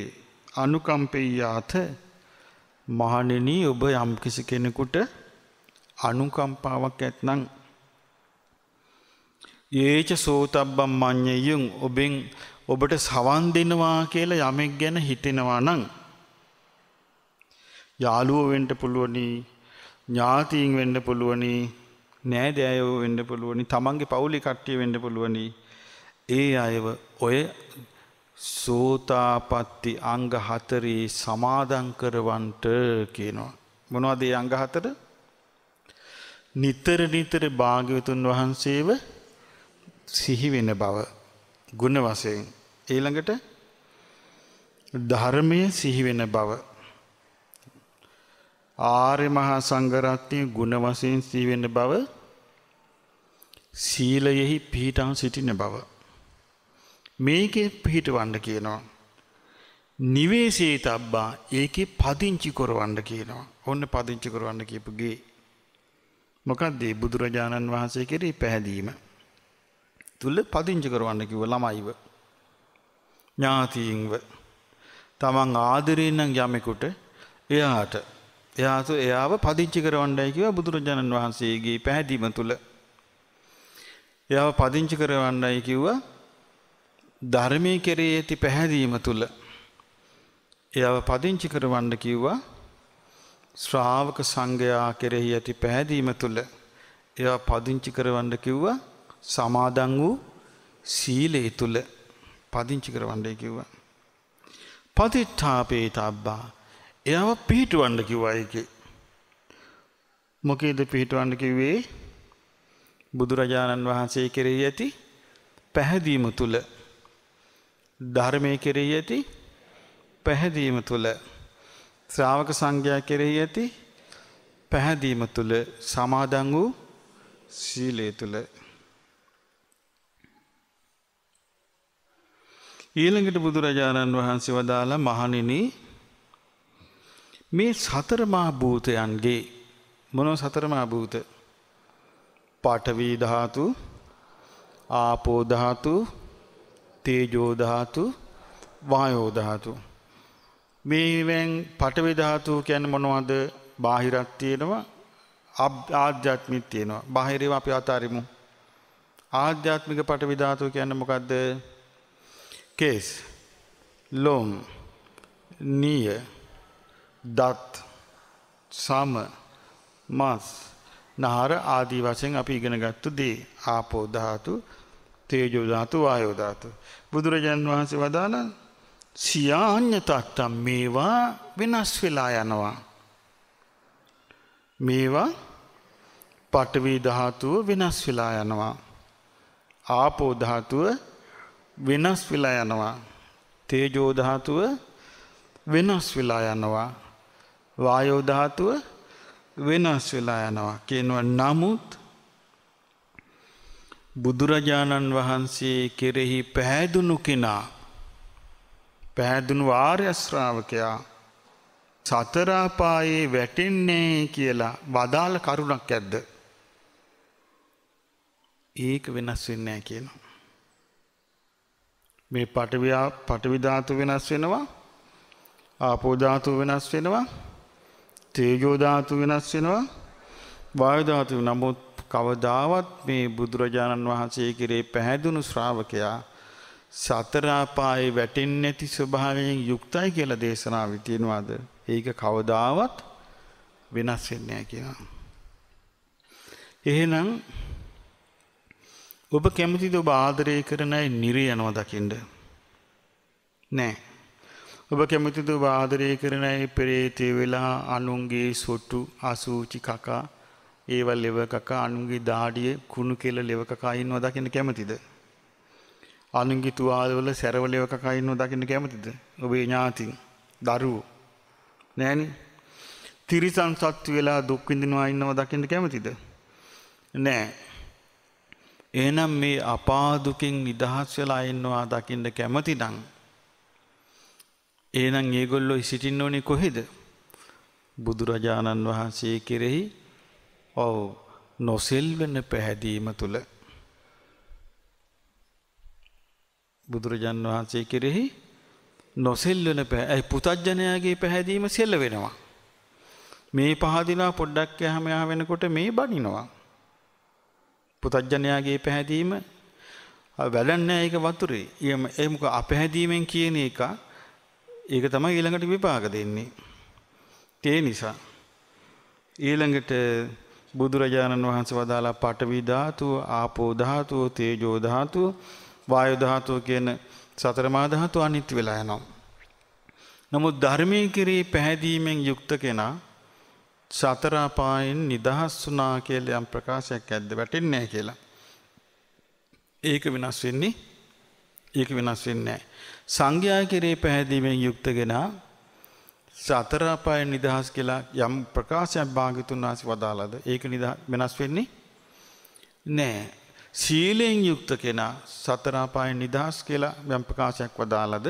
අනුකම්පෙය්‍යාත මහණෙනි ඔබ යම්කිසි කෙනෙකුට අනුකම්පාවක් ඇත්නම් ඒච සෝතබ්බම් මඤ්ඤයුන් ඔබෙන් ඔබට සවන් දෙනවා කියලා යමෙක් ගැන හිතෙනවා නම් යාළුවෝ වෙන්න පුළුවනි ඥාතීන් වෙන්න පුළුවනි නෑදෑයෝ වෙන්න පුළුවනි තමන්ගේ පවුලේ කට්ටිය වෙන්න පුළුවනි ඒ අයව ඔය සෝතාපත්ති අංග හතරේ සමාදන් කරවන්ට කියනවා. මොනවද ඒ අංග හතර? නිතර නිතර භාග්‍යවතුන් වහන්සේව සිහි වෙන බව ගුණ වශයෙන් ඊළඟට ධර්මය සිහි වෙන බව ආර්ය මහා සංඝරත්නය ගුණ වශයෙන් සිහි වෙන බව සීලයෙහි පිහිටා සිටින බව මේකෙ පිහිටවන්න කියනවා. නිවේසේ තබ්බා ඒකෙ පදිංචි කොරවන්න කියනවා. ඔන්න පදිංචි කොරවන්න කියපුගේ. මොකක්දේ බුදුරජාණන් වහන්සේ කෙරේ පැහැදීම. තුළ පදිංචි කරවන්න කිව ළමයිව. ඥාතීන්ව තමන් ආදරයෙන්නම් යමෙකුට එයාට එයාතු එයාව පදිංචි කරවන්නයි කිව බුදුරජාණන් වහන්සේගේ පැහැදීම තුළ. එයාව පදිංචි කරවන්නයි කිව්වා ධර්මය කෙරේ ඇති පැහැදීම තුළ එයව පදිංචි කරවන්න කිව්වා ශ්‍රාවක සංඝයා කෙරෙහි ඇති පැහැදීම තුළ එයා පදිංචි කරවන්න කිව්වා සමාදන් වූ සීලය තුළ පදිංචි කරවන්නයි කිව්වා. පතිත්ථාපේතබ්බා එයාව පිහිටවන්න කිව්වා ඒකේ. මොකේද පිහිටවන්න කිව්වේ? බුදුරජාණන් වහන්සේ කෙරෙහි ඇති පැහැදීම තුළ ධර්මය කෙරෙහි ඇති පැහැදීම තුළ ශ්‍රාවක සංඝයා කෙරෙහි ඇති පැහැදීම තුළ සමාදන් වූ සීලය තුළ ඊළඟට බුදුරජාණන් වහන්සේ වදාළ මහණෙනි මේ සතර මා භූතයන්ගේ මොනෝ සතර මා භූත පාඨවි ධාතු ආපෝ ධාතු තේජෝ ධාතු වායෝ ධාතු මේවෙන් පඨවි ධාතු කියන්නේ මොනවද? බාහිරක් තියෙනවා ආධ්‍යාත්මික තියෙනවා. බාහිරව අපි අතාරිමු. ආධ්‍යාත්මික පඨවි ධාතු කියන්නේ මොකද්ද? කේස් ලොම් නිය දත් සම මස් නහර ආදී වශයෙන් අපි ඉගෙන ගත්ත දේ ආපෝ ධාතු තේජෝ ධාතු වායෝ ධාතු. බුදුරජාන් වහන්සේ වදාලා සියාඤ්ඤතත්තම් මේවා වෙනස් වෙලා යනවා. මේවා පඨවි ධාතුව වෙනස් වෙලා යනවා. ආපෝ ධාතුව වෙනස් වෙලා යනවා. තේජෝ ධාතුව වෙනස් වෙලා යනවා. වායෝ ධාතුව වෙනස් වෙලා යනවා. කියනවා නමුත් බුදුරජාණන් වහන්සේ කෙරෙහි පැහැදුණු කෙනා පැහැදුණු ආර්යශ්‍රාවකයා සතරාපායේ වැටෙන්නේ කියලා වදාළ කරුණක් ඇද්ද. ඒක වෙනස් වෙන්නෑ කියනවා. මේ පටවියා පටවිධාතු වෙනස් වෙනවා ආපෝධාතු වෙනස් වෙනවා තේජෝධාතු වෙනස් වෙනවා වායධාතු නමුත් කවදාවත් මේ බුදුරජාණන් වහන්සේ කෙරේ පැහැදුණු ශ්‍රාවකයා සතරාපායේ වැටෙන්නේ නැති ස්වභාවයෙන් යුක්තයි කියලා දේශනාවේ තියෙනවාද? ඒක කවදාවත් වෙනස් වෙන්නේ නැහැ කියනවා. එහෙනම් ඔබ කැමතිද ඔබ ආදරය කරන අය නිරේ යනවා දකින්න? නෑ. ඔබ කැමතිද ඔබ ආදරය කරන අය පෙරේතේ වෙලා අනුන්ගේ සොට්ටු අසූචි කකා ඒවල් ලෙවකකා අනුන්ගේ දාඩිය කුණු කෙල ලෙවකකා ඉන්නවා දකින්න කැමතිද? අනුන්ගේ තුවාලවල සැරව ලෙවකකා ඉන්නවා දකින්න කැමතිද? ඔබේ ඥාතින් දරුවෝ නෑනේ. තිරිසන් සත්තු වෙලා දුක් විඳිනවා ඉන්නවා දකින්න කැමතිද? නෑ. එහෙනම් මේ අපා දුකින් නිදහස් වෙලා ඉන්නවා දකින්න කැමති නම් එහෙනම් ඒගොල්ලෝ සිටින්න ඕනේ කොහෙද? බුදුරජාණන් වහන්සේ කෙරෙහි ඔව් නොසෙල්වෙන පැහැදීම තුළ බුදුරජාන් වහන්සේ කෙරෙහි නොසෙල්වන පැයි පුතජ්ජනයාගේ පැහැදීම සෙල්ල වෙනවා. මේ පහදිලා පොඩ්ඩක් යහම යා වෙනකොට මේ බනිනවා. පුතජ්ජනයාගේ පැහැදීම වැලන්නෑ ඒක වතුරේ යම එමක අපැහැදීමෙන් කියන එක ඒක තමයි ඊළඟට විපාක දෙන්නේ. ඒ නිසා ඊළඟට බුදුරජාණන් වහන්සේ වදාලා පඨවි ධාතුව, ආපෝ ධාතුව, තේජෝ ධාතුව, වායු ධාතුව කියන සතර මා ධාතු අනිත් වෙලා යනවා. නමුත් ධර්මයේ කිරී පැහැදීමෙන් යුක්ත කෙනා සතර අපායන් නිදහස් වුණා කියලා යම් ප්‍රකාශයක් ඇද්ද වැටෙන්නේ නැහැ කියලා. ඒක වෙනස් වෙන්නේ ඒක වෙනස් වෙන්නේ නැහැ. සංඝයා කෙරේ පැහැදීමෙන් යුක්තගෙනා සතර අපාය නිදහස් කියලා යම් ප්‍රකාශයක් භාග්‍යතුන් වහන්සේ වදාළද ඒක වෙනස් වෙන්නේ නෑ සීලෙන් යුක්ත කෙනා සතර අපාය නිදහස් කියලා යම් ප්‍රකාශයක් වදාළද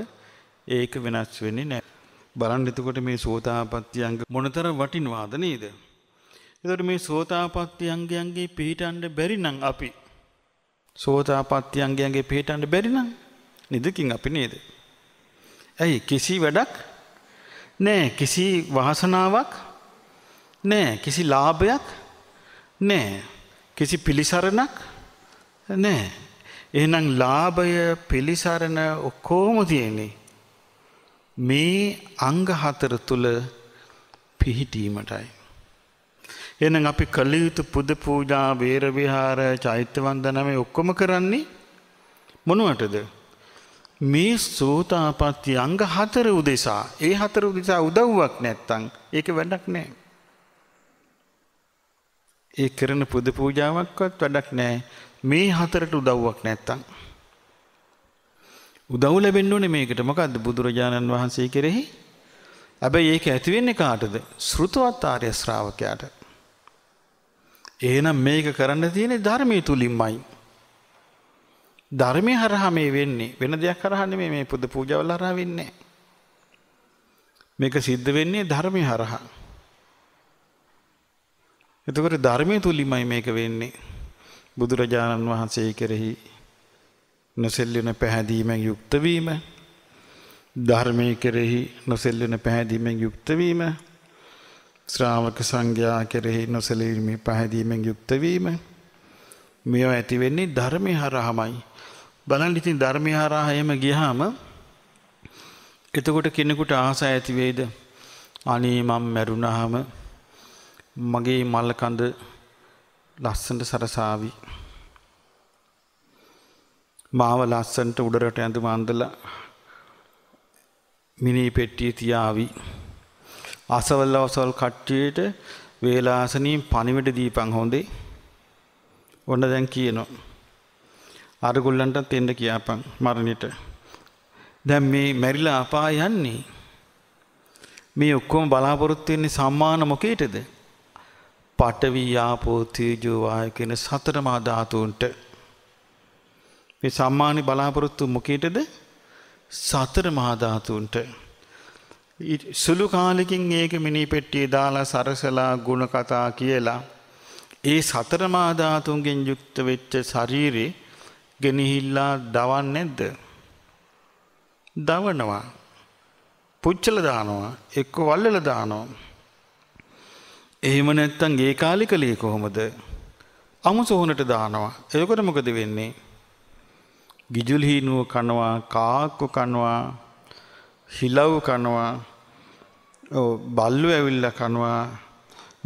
ඒක වෙනස් වෙන්නේ නෑ බලන්න එතකොට මේ සෝතාපට්ටි අංග මොනතර වටිනවාද නේද එතකොට මේ සෝතාපට්ටි අංගයන්ගේ පිළිටන්න බැරි නම් අපි සෝතාපට්ටි අංගයන්ගේ පිළිටන්න බැරි නම් නිදකින් අපි නේද ඇයි කිසි වැඩක් නෑ කිසි වාසනාවක් නෑ කිසි ලාභයක් නෑ කිසි පිළිසරණක් නෑ එහෙනම් ලාභය පිළිසරණ ඔක්කොම තියෙන්නේ මේ අංග හතර තුල පිහිටීමටයි එහෙනම් අපි කළ යුතු පුද පූජා වේර විහාර චෛත්‍ය වන්දනා මේ ඔක්කොම කරන්නේ මොනවටද මේ සෝතාපට්ටි අංග හතර උදෙසා ඒ හතර උදෙසා උදව්වක් නැත්තම් ඒක වැඩක් නැහැ. ඒ කරන පුද පූජාවක්වත් වැඩක් නැහැ. මේ හතරට උදව්වක් නැත්තම්. උදව් ලැබෙන්න ඕනේ මේකට. මොකද්ද බුදුරජාණන් වහන්සේ කෙරෙහි? හැබැයි ඒක ඇති වෙන්නේ කාටද? ශ්‍රුතවත් ආර්ය ශ්‍රාවකයාට. එහෙනම් මේක කරන්න තියෙන්නේ ධර්මයේ තුලින්මයි. ධර්මය හරහා මේ වෙන්නේ වෙන දෙයක් හරහා නෙමෙයි මේ පුද පූජාවල් හරහා වෙන්නේ මේක සිද්ධ වෙන්නේ ධර්මය හරහා එතකොට ධර්මයේ තුලින්මයි මේක වෙන්නේ බුදුරජාණන් වහන්සේ කෙරෙහි නොසෙල්ලෙන පැහැදීමෙන් යුක්ත වීම ධර්මයේ කෙරෙහි නොසෙල්ලෙන පැහැදීමෙන් යුක්ත වීම ශ්‍රාවක සංඝයා කෙරෙහි නොසෙල්ලීමේ පැහැදීමෙන් යුක්ත වීම මේවා ඇති වෙන්නේ ධර්මය හරහාමයි බලන්න ඉතින් ධර්මය හරහා එහෙම ගියාම එතකොට කෙනෙකුට ආස ඇති වෙයිද? අනේ මම මැරුණාම මගේ මල් කඳ ලස්සනට සරසාවි. මාව ලස්සනට උඩරට ඇඳුම අඳලා මිනි පෙට්ටිය තියාවි. අසවල් අවසවල් කට්ටියට වේලාසනින් පණිවිඩ දීපන් හොඳේ. ඔන්න දැන් කියනවා. අරගොල්ලන්ටත් එන්න කියාපන් මරණයට. දැන් මේ මැරිලා අපාය යන්නේ මේ ඔක්කොම බලාපොරොත්තු වෙන්නේ සම්මාන මොකේටද? පඨවි ආපෝ තේජෝ වායු කියන සතර මහා ධාතුන්ට. මේ සම්මානි බලාපොරොත්තු මොකේටද? සතර මහා ධාතුන්ට. සුළු කාලෙකින් ඒක මිනී පෙට්ටියේ දාලා සරසලා ගුණ කතා කියලා ඒ සතර මහා ධාතුන්ගෙන් යුක්ත වෙච්ච ශරීරේ ගෙනහිල්ලා දවන්නේ නැද්ද? දවනවා. පුච්චල දානවා, එක්ක වල්ලල දානවා. එහෙම නැත්තම් ගේ කාලේ කලේ කොහොමද? අමුසොහනට දානවා. එතකොට මොකද වෙන්නේ? ගිජුල්හිනුව කනවා, කාක්කු කනවා, හිලව් කනවා, බල්ලු ඇවිල්ලා කනවා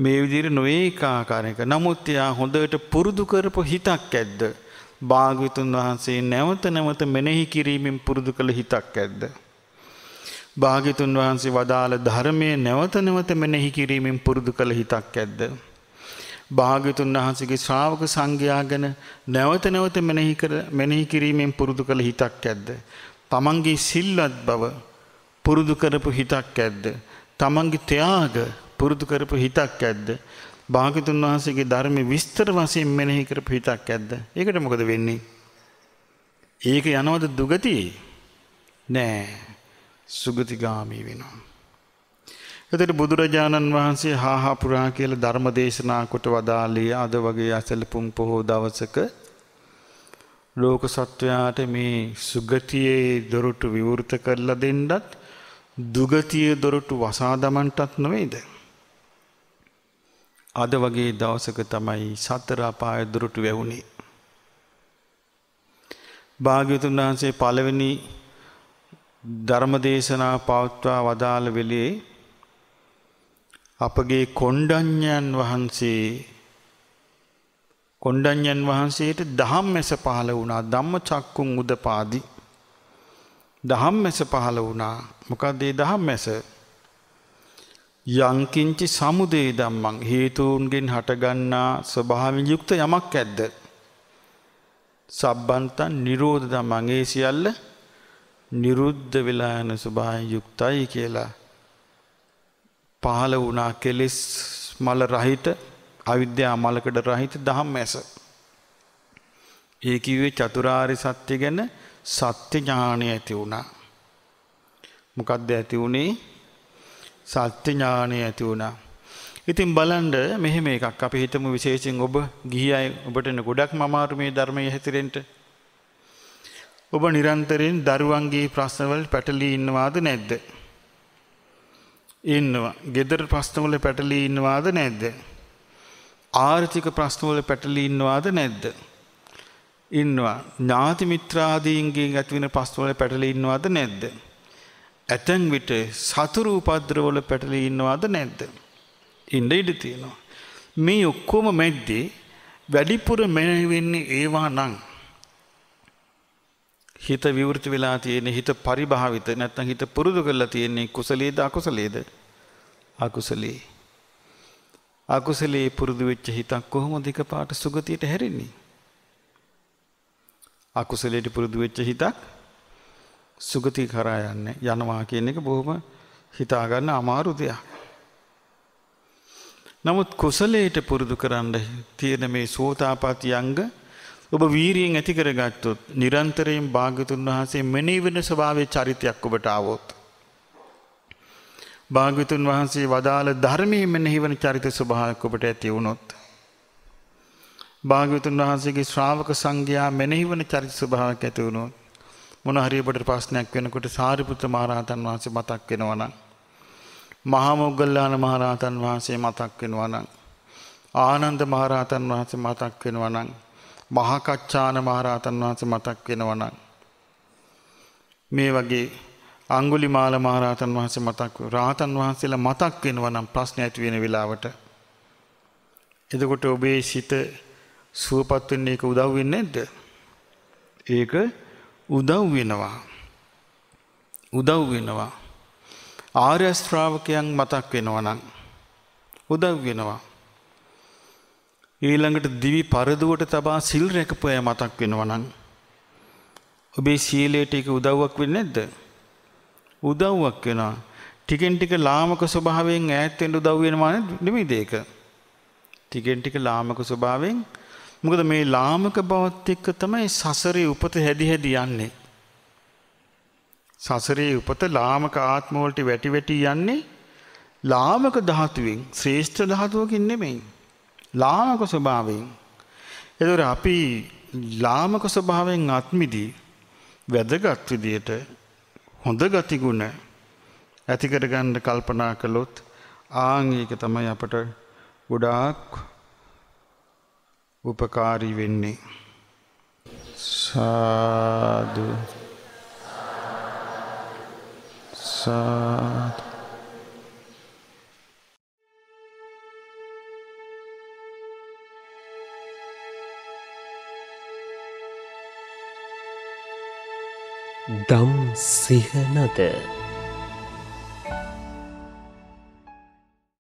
මේ විදිහට නොඒක ආකාරයක. නමුත් යා හොඳට පුරුදු කරපු හිතක් ඇද්ද? භාගවිතුන් වහන්සේ නැවත නැවත මෙනෙහි කිරීමෙන් පුරුදු කළ හිතක් ඇද්ද. භාගිතුන් වහන්සේ වදාළ ධර්මය නැවත නැවත මෙනෙහි කිරීමෙන් පුරුදු කළ හිතක් ඇද්ද. භාගිතුන් වහන්සේගේ ශ්‍රාවක සංඝයා ගැන නැවත නැවත මෙනෙහි කිරීමෙන් පුරුදු කළ හිතක් ඇද්ද. තමන්ගේ සිල්වත් බව පුරුදු කරපු හිතක් ඇද්ද. තමන්ගේ ත්‍යාග පුරුදු කරපු හිතක් ඇද්ද. භාගතුන් වහන්සේගේ ධර්මය විස්තර වසයෙන් මෙනෙහි කර පිහිතක් ඇද්ද. ඒකට මොකද වෙන්නේ. ඒක යනවද දුගතියේ නෑ සුගතිගාමී වෙනවා. එතට බුදුරජාණන් වහන්සේ හාහාපුරා කියල ධර්ම දේශනා කොට වදාලේ අද වගේ අසලපුම් පොහෝ දවසක ලෝක සත්වයාට මේ සුගතියේ දොරටු විවෘත කරලා දෙන්නත් දුගතිය දොරටු වසා දමන්ටත් නොවේද. අද වගේ දවසක තමයි සතරාපාය දුරට වැැවුණේ. භාග්‍යතුන් වහන්සේ පළවෙනි ධර්මදේශනා පවත්වා වදාළ වෙලේ අපගේ කොණ්ඩඥන් වහන්සේ කොණ්ඩඥන් වහන්සේට දහම් මැස පහළ වුණා ධම්ම චක්කුන් උදපාදි දහම් මැස පහළ වුණා මොකක්දේ දහම් මැස යංකින්චි සමුදේ ධම්මං හේතුන්ගෙන් හටගන්නා ස්වභාවයෙන් යුක්ත යමක් ඇද්ද? සබ්බන්තං නිරෝධ ධම්මං ඒ සියල්ල නිරුද්ධ වෙලා යන ස්වභාවයෙන් යුක්තයි කියලා පහළ වුණා කෙලෙස් මල රහිත අවිද්‍යා මලකඩ රහිත දහම් ඇස. ඒ කිව්වේ චතුරාර්ය සත්‍ය ගැන සත්‍ය ඥාණය ඇති වුණා. මොකද්ද ඇති වුණේ? සත්‍ය ඥානය ඇති වුණා. ඉතින් බලන්ඩ මෙහෙම එකක් අපි හිතමු විශේෂයෙන් ඔබ ගිහියයි ඔබටන ගොඩක් මමාරු මේ ධර්මය හැතිරෙන්ට. ඔබ නිරන්තරයෙන් දරුවන්ගේ ප්‍රශ්නවල පැටලී ඉන්නවාද නැද්ද. ඉන්නවා ගෙදර ප්‍රශ්නවල පැටලී ඉන්නවාද නැද්ද. ආර්ථික ප්‍රශ්නවල පැටලී ඉන්නවාද නැද්ද. ඉන්නවා ඥාති මිත්‍රාදීන්ගේ ඇතිවෙන ප්‍රශ්නවල පැටලී ඉන්නවාද නැද්ද. ඇතැන් විට සතුරු උපද්‍රවල පැටලී ඉන්නවාද නැද්ද. ඉන්ඩ ඉඩ තියෙනවා. මේ ඔක්කොම මැද්දේ වැඩිපුර මැනවෙන්නේ ඒවා නං. හිත විවෘති වෙලා තියෙන හිත පරිභාවිත නැත්තන් හිත පුරුදු කරලා තියෙන්නේ කුසලේද අකුසලේද අකුසලේ. අකුසලේ පුරුදු වෙච්ච හිතක් කොහොම දෙක පාට සුගතියට හැරෙන්නේ. අකුසලයට පුරුදු වෙච්ච හිතක් සුගති කරා යන්නේ යනවා කියන එක බොහොම හිතාගන්න අමාරු දෙයක්. නමුත් කුසලයට පුරුදු කරන්න තියෙන මේ සෝතාපති අංග ඔබ වීරියෙන් ඇති කරගත්තොත් නිරන්තරයෙන් භාග්‍යතුන් වහන්සේ මෙනෙහි වෙන ස්වභාවයේ චරිතයක් ඔබට ආවොත් භාග්‍යතුන් වහන්සේ වදාළ ධර්මයේ මෙනෙහි වෙන චරිත ස්වභාවයක් ඔබට ඇති වුණොත් භාග්‍යතුන් වහන්සේගේ ශ්‍රාවක සංඝයා මෙනෙහි වෙන චරිත ස්වභාවයක් ඇති වුණොත් මොන හරි ඔබට ප්‍රශ්නයක් වෙනකොට සාරිපුත්‍ර මහරහතන් වහන්සේ මතක් වෙනවා නම් මහා මොග්ගල්ලාන මහරහතන් වහන්සේ මතක් වෙනවා නම් ආනන්ද මහරහතන් වහන්සේ මතක් වෙනවා නම් මහා කච්චාන මහරහතන් වහන්සේ මතක් වෙනවා නම් මේ වගේ අඟුලිමාල මහරහතන් වහන්සේ මතක් රහතන් වහන්සේලා මතක් වෙනවා නම් ප්‍රශ්න ඇති වෙන වෙලාවට එතකොට ඔබේ සිත සුවපත් වෙන්න ඒක උදව් වෙන්නේ නැද්ද? ඒක උදව් වෙනවා. උදව් වෙනවා. ආර්යස්ත්‍රාවකයන් මතක් වෙනවනම්. උදව් වෙනවා. ඊළඟට දිවි පරදුවට තබා සිල් රැකපය මතක් වෙනවනම්. ඔබේ සීලයට එක උදව්වක් වෙන්නේ නැද්ද? උදව්වක් වෙනවා. ටිකෙන් ටික ලාමක ස්වභාවයෙන් ඈත් වෙන්න උදව් වෙනවා නෙමෙයිද ඒක? ටිකෙන් ටික ලාමක ස්වභාවයෙන් මොකද මේ ලාමක බවත් එක්ක තමයි සසරේ උපත හැදි හැදි යන්නේ. සසරේ උපත ලාමක ආත්මවලට වැටි වැටි යන්නේ ලාමක ධාතුවෙන් ශ්‍රේෂ්ඨ ධාතුවකින් නෙමෙයි. ලාමක ස්වභාවයෙන්. එතකොට අපි ලාමක ස්වභාවයෙන් අත්මිදී වැදගත් විදියට හොඳ ගතිගුණ ඇති කරගන්න කල්පනා කළොත් ආන් ඒක තමයි අපට ගොඩාක් උපකාරී වෙන්නේ. සාදු සාදු දම් සිහනද